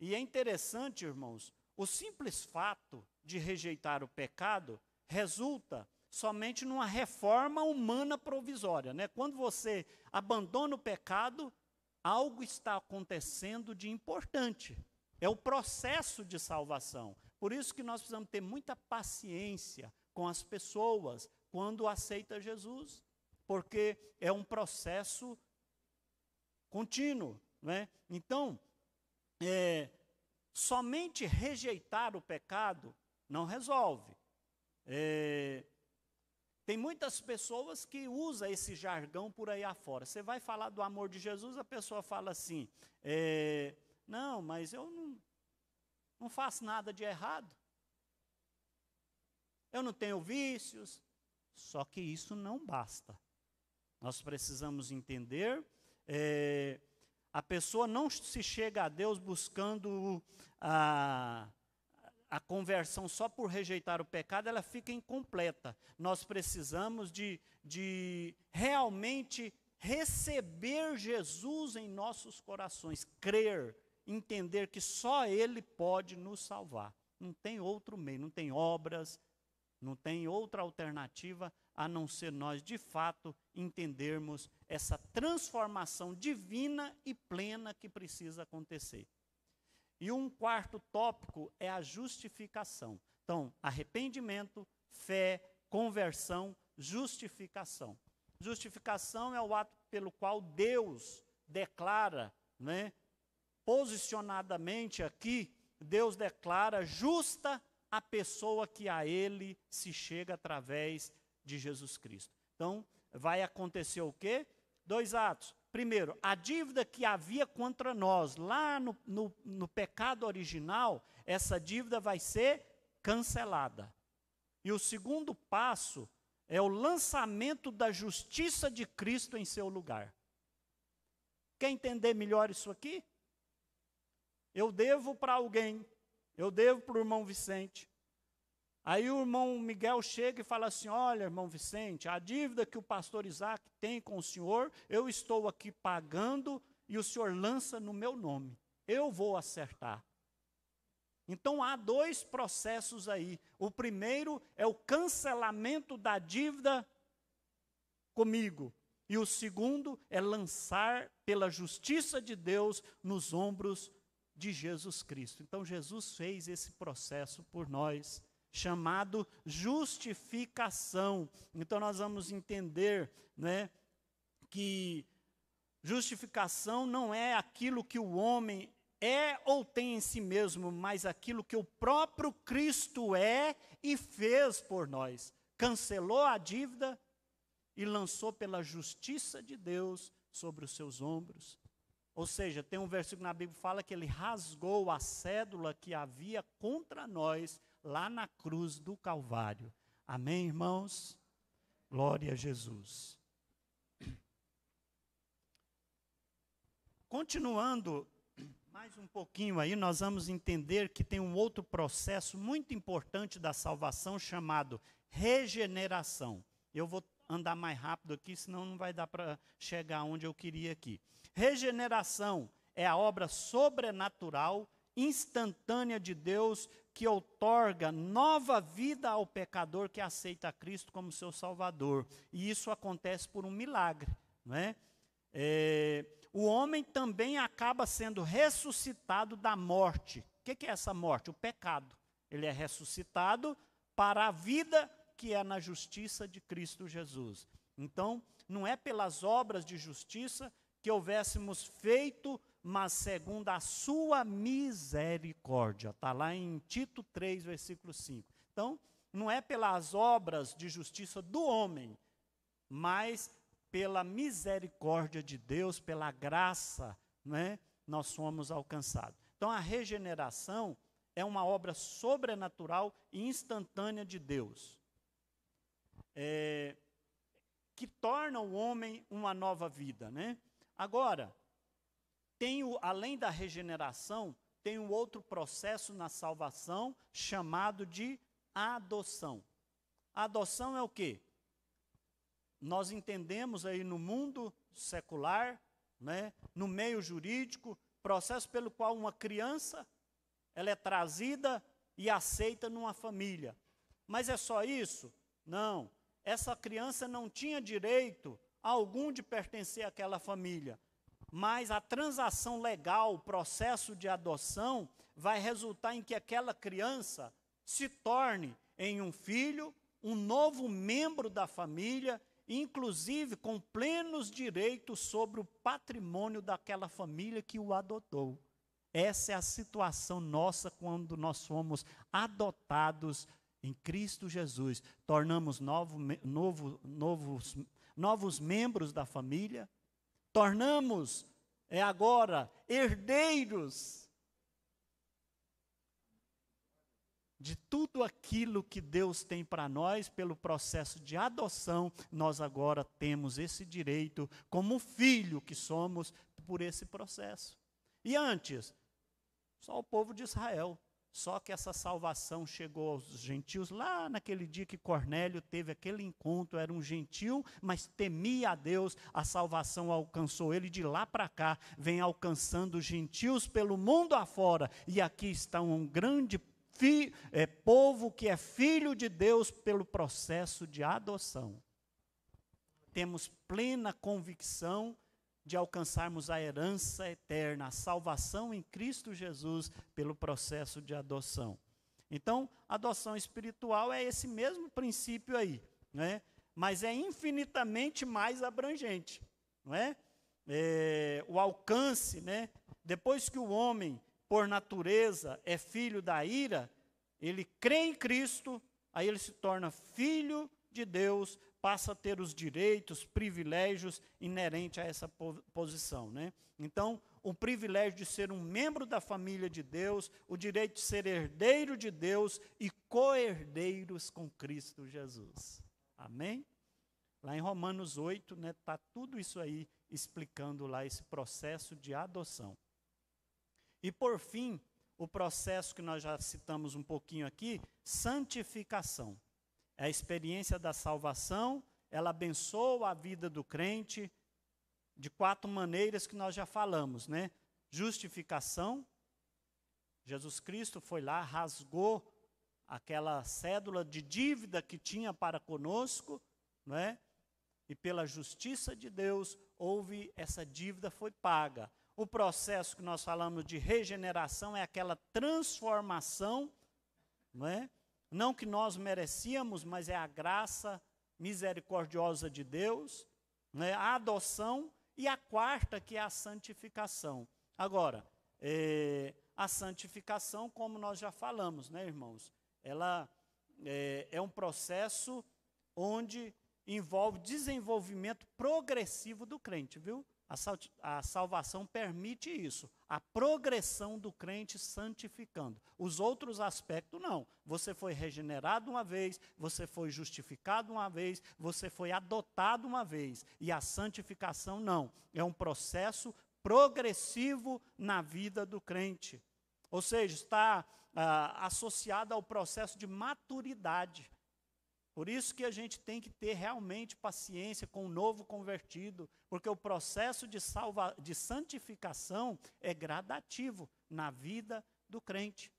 E é interessante, irmãos, o simples fato de rejeitar o pecado resulta somente numa reforma humana provisória. Né? Quando você abandona o pecado, algo está acontecendo de importante. É o processo de salvação. Por isso que nós precisamos ter muita paciência com as pessoas quando aceita Jesus, porque é um processo contínuo, né? Então, é, somente rejeitar o pecado não resolve. É, tem muitas pessoas que usam esse jargão por aí afora. Você vai falar do amor de Jesus, a pessoa fala assim: é, não, mas eu não, não faço nada de errado. Eu não tenho vícios. Só que isso não basta. Nós precisamos entender. É, a pessoa não se chega a Deus buscando a, a conversão só por rejeitar o pecado, ela fica incompleta. Nós precisamos de, de realmente receber Jesus em nossos corações, crer entender que só Ele pode nos salvar. Não tem outro meio, não tem obras, não tem outra alternativa a não ser nós, de fato, entendermos essa transformação divina e plena que precisa acontecer. E um quarto tópico é a justificação. Então, arrependimento, fé, conversão, justificação. Justificação é o ato pelo qual Deus declara né, posicionadamente aqui, Deus declara justa a pessoa que a ele se chega através de Jesus Cristo. Então, vai acontecer o quê? Dois atos. Primeiro, a dívida que havia contra nós, lá no, no, no pecado original, essa dívida vai ser cancelada. E o segundo passo é o lançamento da justiça de Cristo em seu lugar. Quer entender melhor isso aqui? Eu devo para alguém, eu devo para o irmão Vicente. Aí o irmão Miguel chega e fala assim: Olha, irmão Vicente, a dívida que o pastor Isaac tem com o senhor, eu estou aqui pagando e o senhor lança no meu nome. Eu vou acertar. Então há dois processos aí. O primeiro é o cancelamento da dívida comigo. E o segundo é lançar pela justiça de Deus nos ombros de Jesus Cristo. Então, Jesus fez esse processo por nós, chamado justificação. Então, nós vamos entender né, que justificação não é aquilo que o homem é ou tem em si mesmo, mas aquilo que o próprio Cristo é e fez por nós. Cancelou a dívida e lançou pela justiça de Deus sobre os seus ombros. Ou seja, tem um versículo na Bíblia que fala que ele rasgou a cédula que havia contra nós lá na cruz do Calvário. Amém, irmãos? Glória a Jesus. Continuando mais um pouquinho aí, nós vamos entender que tem um outro processo muito importante da salvação chamado regeneração. Eu vou andar mais rápido aqui, senão não vai dar para chegar onde eu queria aqui. Regeneração é a obra sobrenatural, instantânea de Deus, que outorga nova vida ao pecador que aceita Cristo como seu Salvador. E isso acontece por um milagre. Não é? É, o homem também acaba sendo ressuscitado da morte. O que, que é essa morte? O pecado. Ele é ressuscitado para a vida que é na justiça de Cristo Jesus. Então, não é pelas obras de justiça que houvéssemos feito, mas segundo a sua misericórdia. Está lá em Tito 3, versículo 5. Então, não é pelas obras de justiça do homem, mas pela misericórdia de Deus, pela graça, né, nós somos alcançados. Então, a regeneração é uma obra sobrenatural e instantânea de Deus é, que torna o homem uma nova vida. Né? Agora, tem o, além da regeneração, tem um outro processo na salvação chamado de adoção. A adoção é o quê? Nós entendemos aí no mundo secular, né, no meio jurídico, processo pelo qual uma criança ela é trazida e aceita numa família. Mas é só isso? Não essa criança não tinha direito algum de pertencer àquela família. Mas a transação legal, o processo de adoção, vai resultar em que aquela criança se torne em um filho, um novo membro da família, inclusive com plenos direitos sobre o patrimônio daquela família que o adotou. Essa é a situação nossa quando nós somos adotados em Cristo Jesus, tornamos novo, novo, novos, novos membros da família, tornamos, é agora, herdeiros de tudo aquilo que Deus tem para nós, pelo processo de adoção, nós agora temos esse direito, como filho que somos, por esse processo. E antes, só o povo de Israel só que essa salvação chegou aos gentios lá naquele dia que Cornélio teve aquele encontro, era um gentil, mas temia a Deus, a salvação alcançou ele de lá para cá, vem alcançando gentios pelo mundo afora, e aqui está um grande fi, é, povo que é filho de Deus pelo processo de adoção. Temos plena convicção de alcançarmos a herança eterna, a salvação em Cristo Jesus pelo processo de adoção. Então, adoção espiritual é esse mesmo princípio aí, né? mas é infinitamente mais abrangente. Não é? é o alcance, né? depois que o homem, por natureza, é filho da ira, ele crê em Cristo, aí ele se torna filho de Deus passa a ter os direitos, privilégios inerentes a essa posição. Né? Então, o privilégio de ser um membro da família de Deus, o direito de ser herdeiro de Deus e co-herdeiros com Cristo Jesus. Amém? Lá em Romanos 8, está né, tá tudo isso aí explicando lá esse processo de adoção. E por fim, o processo que nós já citamos um pouquinho aqui, santificação. É a experiência da salvação, ela abençoa a vida do crente de quatro maneiras que nós já falamos, né? Justificação. Jesus Cristo foi lá, rasgou aquela cédula de dívida que tinha para conosco, né E pela justiça de Deus houve essa dívida foi paga. O processo que nós falamos de regeneração é aquela transformação, não é? não que nós merecíamos, mas é a graça misericordiosa de Deus, né? a adoção e a quarta, que é a santificação. Agora, é, a santificação, como nós já falamos, né, irmãos? Ela é, é um processo onde envolve desenvolvimento progressivo do crente, viu? A, sal, a salvação permite isso, a progressão do crente santificando. Os outros aspectos, não. Você foi regenerado uma vez, você foi justificado uma vez, você foi adotado uma vez. E a santificação, não. É um processo progressivo na vida do crente. Ou seja, está ah, associada ao processo de maturidade. Por isso que a gente tem que ter realmente paciência com o novo convertido, porque o processo de, salva, de santificação é gradativo na vida do crente.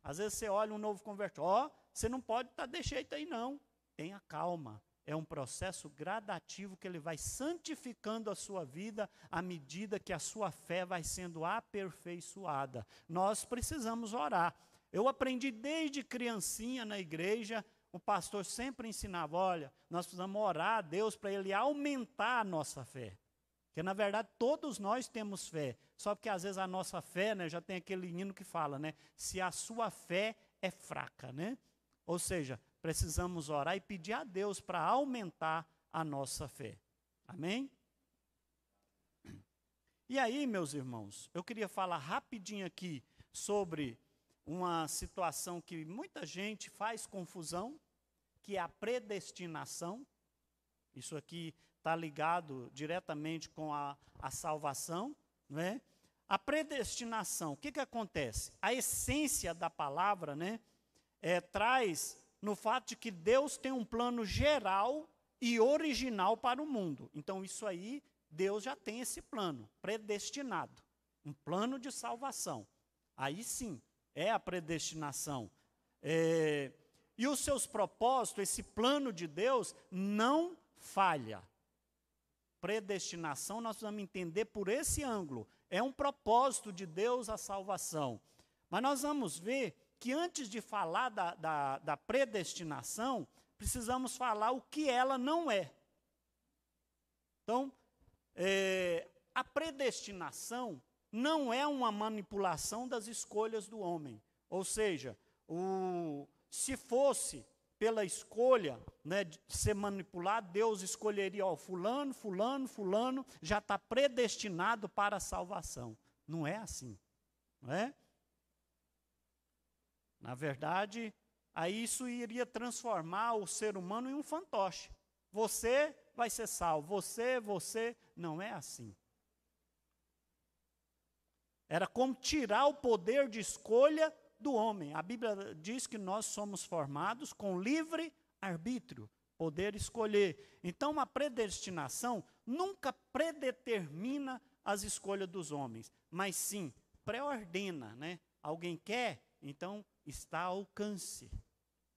Às vezes você olha um novo convertido, ó, oh, você não pode estar tá desse jeito aí não. Tenha calma. É um processo gradativo que ele vai santificando a sua vida à medida que a sua fé vai sendo aperfeiçoada. Nós precisamos orar. Eu aprendi desde criancinha na igreja o pastor sempre ensinava: olha, nós precisamos orar a Deus para Ele aumentar a nossa fé. Porque, na verdade, todos nós temos fé. Só que, às vezes, a nossa fé, né, já tem aquele hino que fala, né? Se a sua fé é fraca, né? Ou seja, precisamos orar e pedir a Deus para aumentar a nossa fé. Amém? E aí, meus irmãos, eu queria falar rapidinho aqui sobre uma situação que muita gente faz confusão, que é a predestinação. Isso aqui está ligado diretamente com a, a salvação, não é? A predestinação, o que, que acontece? A essência da palavra né, é, traz no fato de que Deus tem um plano geral e original para o mundo. Então, isso aí, Deus já tem esse plano, predestinado um plano de salvação. Aí sim, é a predestinação. É, e os seus propósitos, esse plano de Deus, não falha. Predestinação, nós vamos entender por esse ângulo. É um propósito de Deus a salvação. Mas nós vamos ver que antes de falar da, da, da predestinação, precisamos falar o que ela não é. Então, é, a predestinação não é uma manipulação das escolhas do homem. Ou seja, o, se fosse pela escolha, né, de ser manipulado, Deus escolheria, ó, fulano, fulano, fulano, já está predestinado para a salvação. Não é assim, não é? Na verdade, aí isso iria transformar o ser humano em um fantoche. Você vai ser salvo, você, você, não é assim. Era como tirar o poder de escolha do homem. A Bíblia diz que nós somos formados com livre arbítrio, poder escolher. Então, uma predestinação nunca predetermina as escolhas dos homens, mas sim pré-ordena, né? Alguém quer, então está ao alcance.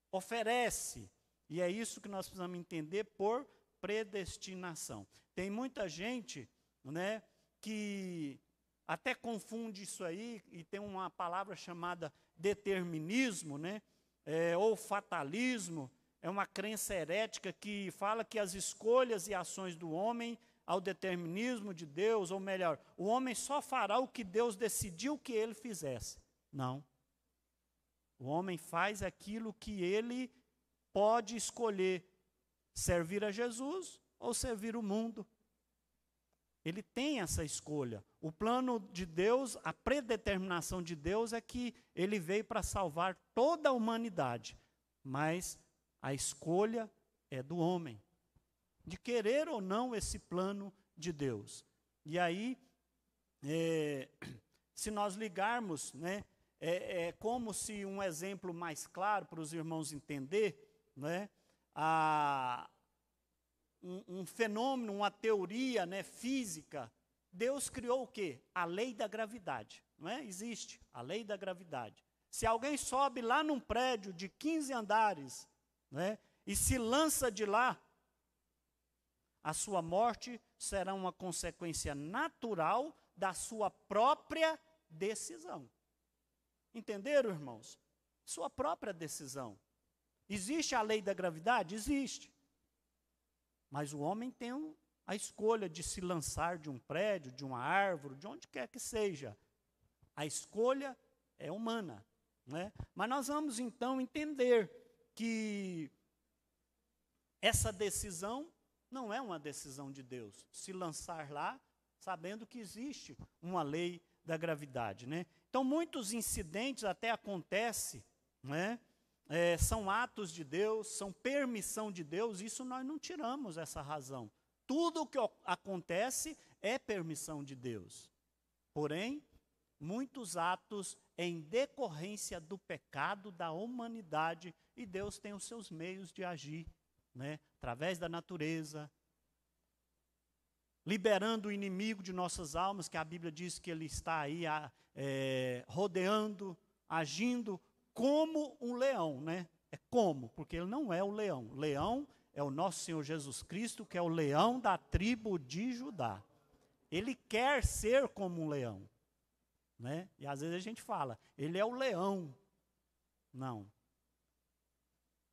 Oferece. E é isso que nós precisamos entender por predestinação. Tem muita gente, né, que até confunde isso aí, e tem uma palavra chamada determinismo, né? É, ou fatalismo, é uma crença herética que fala que as escolhas e ações do homem ao determinismo de Deus, ou melhor, o homem só fará o que Deus decidiu que ele fizesse. Não. O homem faz aquilo que ele pode escolher: servir a Jesus ou servir o mundo. Ele tem essa escolha. O plano de Deus, a predeterminação de Deus é que ele veio para salvar toda a humanidade, mas a escolha é do homem, de querer ou não esse plano de Deus. E aí, é, se nós ligarmos, né, é, é, como se um exemplo mais claro para os irmãos entender, né, a, um, um fenômeno, uma teoria né, física Deus criou o quê? A lei da gravidade, não é? Existe a lei da gravidade. Se alguém sobe lá num prédio de 15 andares, né, e se lança de lá, a sua morte será uma consequência natural da sua própria decisão. Entenderam, irmãos? Sua própria decisão. Existe a lei da gravidade? Existe. Mas o homem tem um, a escolha de se lançar de um prédio, de uma árvore, de onde quer que seja. A escolha é humana. Né? Mas nós vamos então entender que essa decisão não é uma decisão de Deus. Se lançar lá, sabendo que existe uma lei da gravidade. Né? Então, muitos incidentes até acontecem, né? É, são atos de Deus, são permissão de Deus, isso nós não tiramos essa razão. Tudo o que acontece é permissão de Deus. Porém, muitos atos em decorrência do pecado da humanidade e Deus tem os seus meios de agir, né? Através da natureza, liberando o inimigo de nossas almas, que a Bíblia diz que ele está aí é, rodeando, agindo como um leão, né? É como, porque ele não é o leão. Leão é o nosso Senhor Jesus Cristo, que é o leão da tribo de Judá. Ele quer ser como um leão. Né? E às vezes a gente fala, ele é o leão. Não.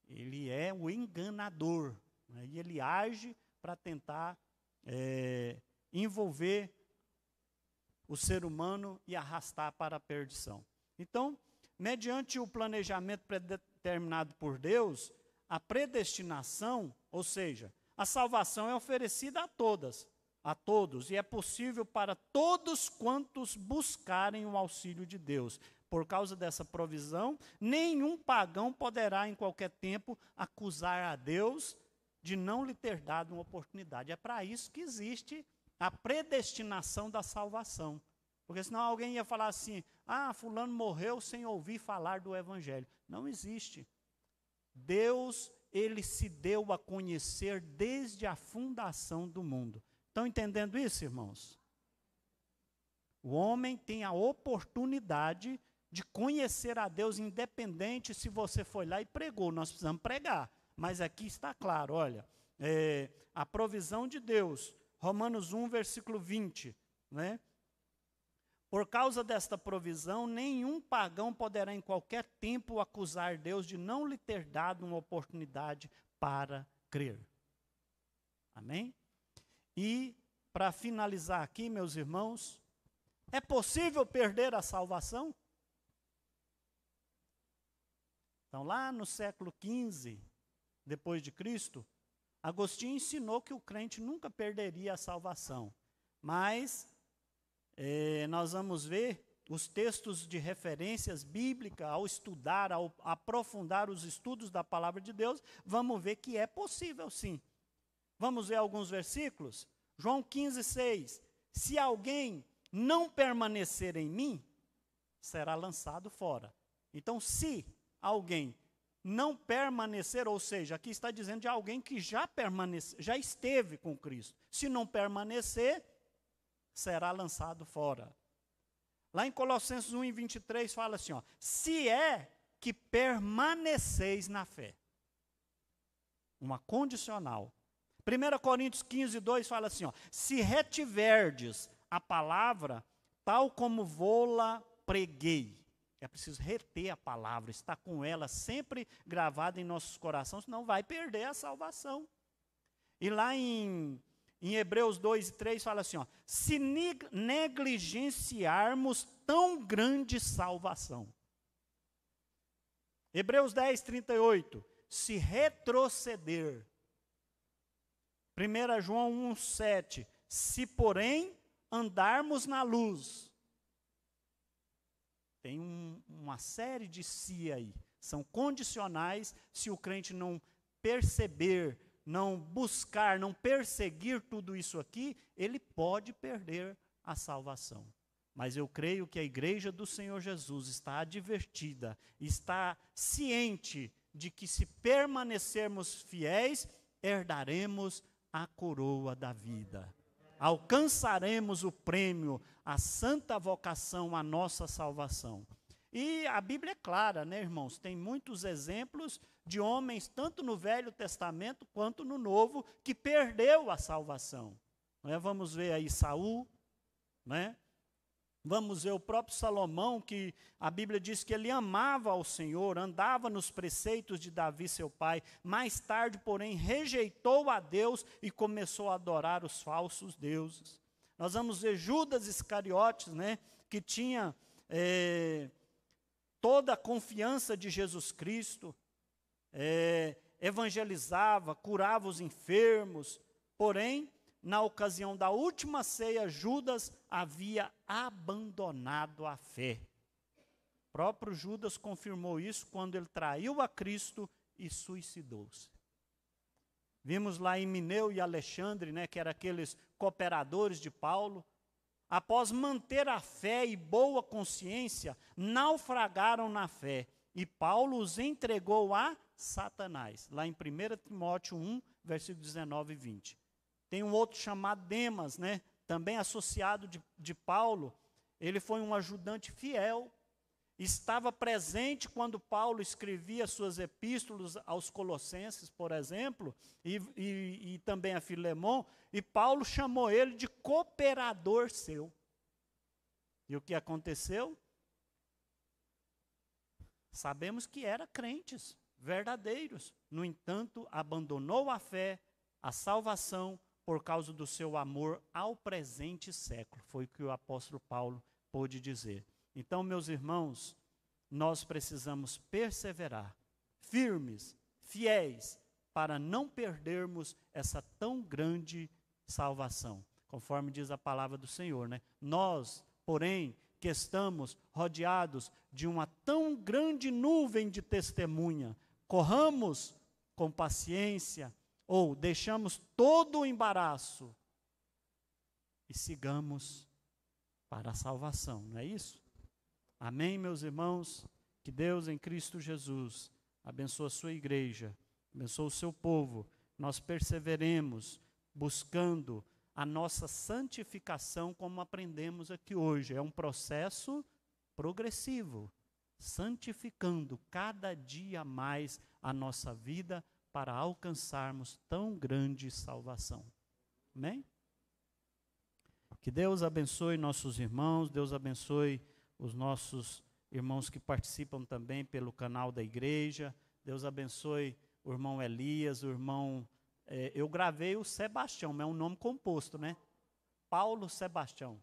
Ele é o enganador. Né? E ele age para tentar é, envolver o ser humano e arrastar para a perdição. Então, mediante o planejamento predeterminado por Deus, a predestinação, ou seja, a salvação é oferecida a todas, a todos, e é possível para todos quantos buscarem o auxílio de Deus. Por causa dessa provisão, nenhum pagão poderá, em qualquer tempo, acusar a Deus de não lhe ter dado uma oportunidade. É para isso que existe a predestinação da salvação. Porque senão alguém ia falar assim: ah, Fulano morreu sem ouvir falar do Evangelho. Não existe. Deus, ele se deu a conhecer desde a fundação do mundo. Estão entendendo isso, irmãos? O homem tem a oportunidade de conhecer a Deus, independente se você foi lá e pregou. Nós precisamos pregar. Mas aqui está claro, olha, é, a provisão de Deus, Romanos 1, versículo 20, né? Por causa desta provisão, nenhum pagão poderá em qualquer tempo acusar Deus de não lhe ter dado uma oportunidade para crer. Amém? E, para finalizar aqui, meus irmãos, é possível perder a salvação? Então, lá no século XV, depois de Cristo, Agostinho ensinou que o crente nunca perderia a salvação, mas é, nós vamos ver os textos de referências bíblicas, ao estudar, ao aprofundar os estudos da palavra de Deus, vamos ver que é possível sim. Vamos ver alguns versículos? João 15, 6. Se alguém não permanecer em mim, será lançado fora. Então, se alguém não permanecer, ou seja, aqui está dizendo de alguém que já permanece, já esteve com Cristo. Se não permanecer, será lançado fora. Lá em Colossenses 1, 23, fala assim: ó, se é que permaneceis na fé. Uma condicional. 1 Coríntios 15, 2 fala assim: ó, se retiverdes a palavra, tal como vou-la preguei. É preciso reter a palavra, estar com ela sempre gravada em nossos corações, senão vai perder a salvação. E lá em em Hebreus 2 e 3 fala assim: ó, se negligenciarmos tão grande salvação. Hebreus 10, 38. Se retroceder. 1 João 1, 7. Se, porém, andarmos na luz. Tem um, uma série de si aí. São condicionais se o crente não perceber não buscar, não perseguir tudo isso aqui, ele pode perder a salvação. Mas eu creio que a igreja do Senhor Jesus está advertida, está ciente de que se permanecermos fiéis, herdaremos a coroa da vida. Alcançaremos o prêmio, a santa vocação, a nossa salvação. E a Bíblia é clara, né, irmãos? Tem muitos exemplos de homens, tanto no Velho Testamento quanto no Novo, que perdeu a salvação. né? Vamos ver aí Saul, né? Vamos ver o próprio Salomão, que a Bíblia diz que ele amava ao Senhor, andava nos preceitos de Davi, seu pai. Mais tarde, porém, rejeitou a Deus e começou a adorar os falsos deuses. Nós vamos ver Judas Iscariotes, né, que tinha é, toda a confiança de Jesus Cristo, é, evangelizava, curava os enfermos. Porém, na ocasião da última ceia, Judas havia abandonado a fé. O próprio Judas confirmou isso quando ele traiu a Cristo e suicidou-se. Vimos lá em Mineu e Alexandre, né, que eram aqueles cooperadores de Paulo, após manter a fé e boa consciência, naufragaram na fé e Paulo os entregou a Satanás, lá em 1 Timóteo 1, versículo 19 e 20. Tem um outro chamado Demas, né? também associado de, de Paulo. Ele foi um ajudante fiel, estava presente quando Paulo escrevia suas epístolas aos Colossenses, por exemplo, e, e, e também a Filemão. e Paulo chamou ele de cooperador seu. E o que aconteceu? Sabemos que era crentes verdadeiros. No entanto, abandonou a fé, a salvação, por causa do seu amor ao presente século. Foi o que o apóstolo Paulo pôde dizer. Então, meus irmãos, nós precisamos perseverar, firmes, fiéis, para não perdermos essa tão grande salvação, conforme diz a palavra do Senhor, né? Nós, porém, que estamos rodeados de uma tão grande nuvem de testemunha. Corramos com paciência ou deixamos todo o embaraço e sigamos para a salvação, não é isso? Amém, meus irmãos? Que Deus em Cristo Jesus abençoe a sua igreja, abençoe o seu povo. Nós perseveremos buscando a nossa santificação, como aprendemos aqui hoje, é um processo progressivo, santificando cada dia mais a nossa vida para alcançarmos tão grande salvação. Amém? Que Deus abençoe nossos irmãos, Deus abençoe os nossos irmãos que participam também pelo canal da igreja. Deus abençoe o irmão Elias, o irmão é, eu gravei o Sebastião, mas é um nome composto, né? Paulo Sebastião.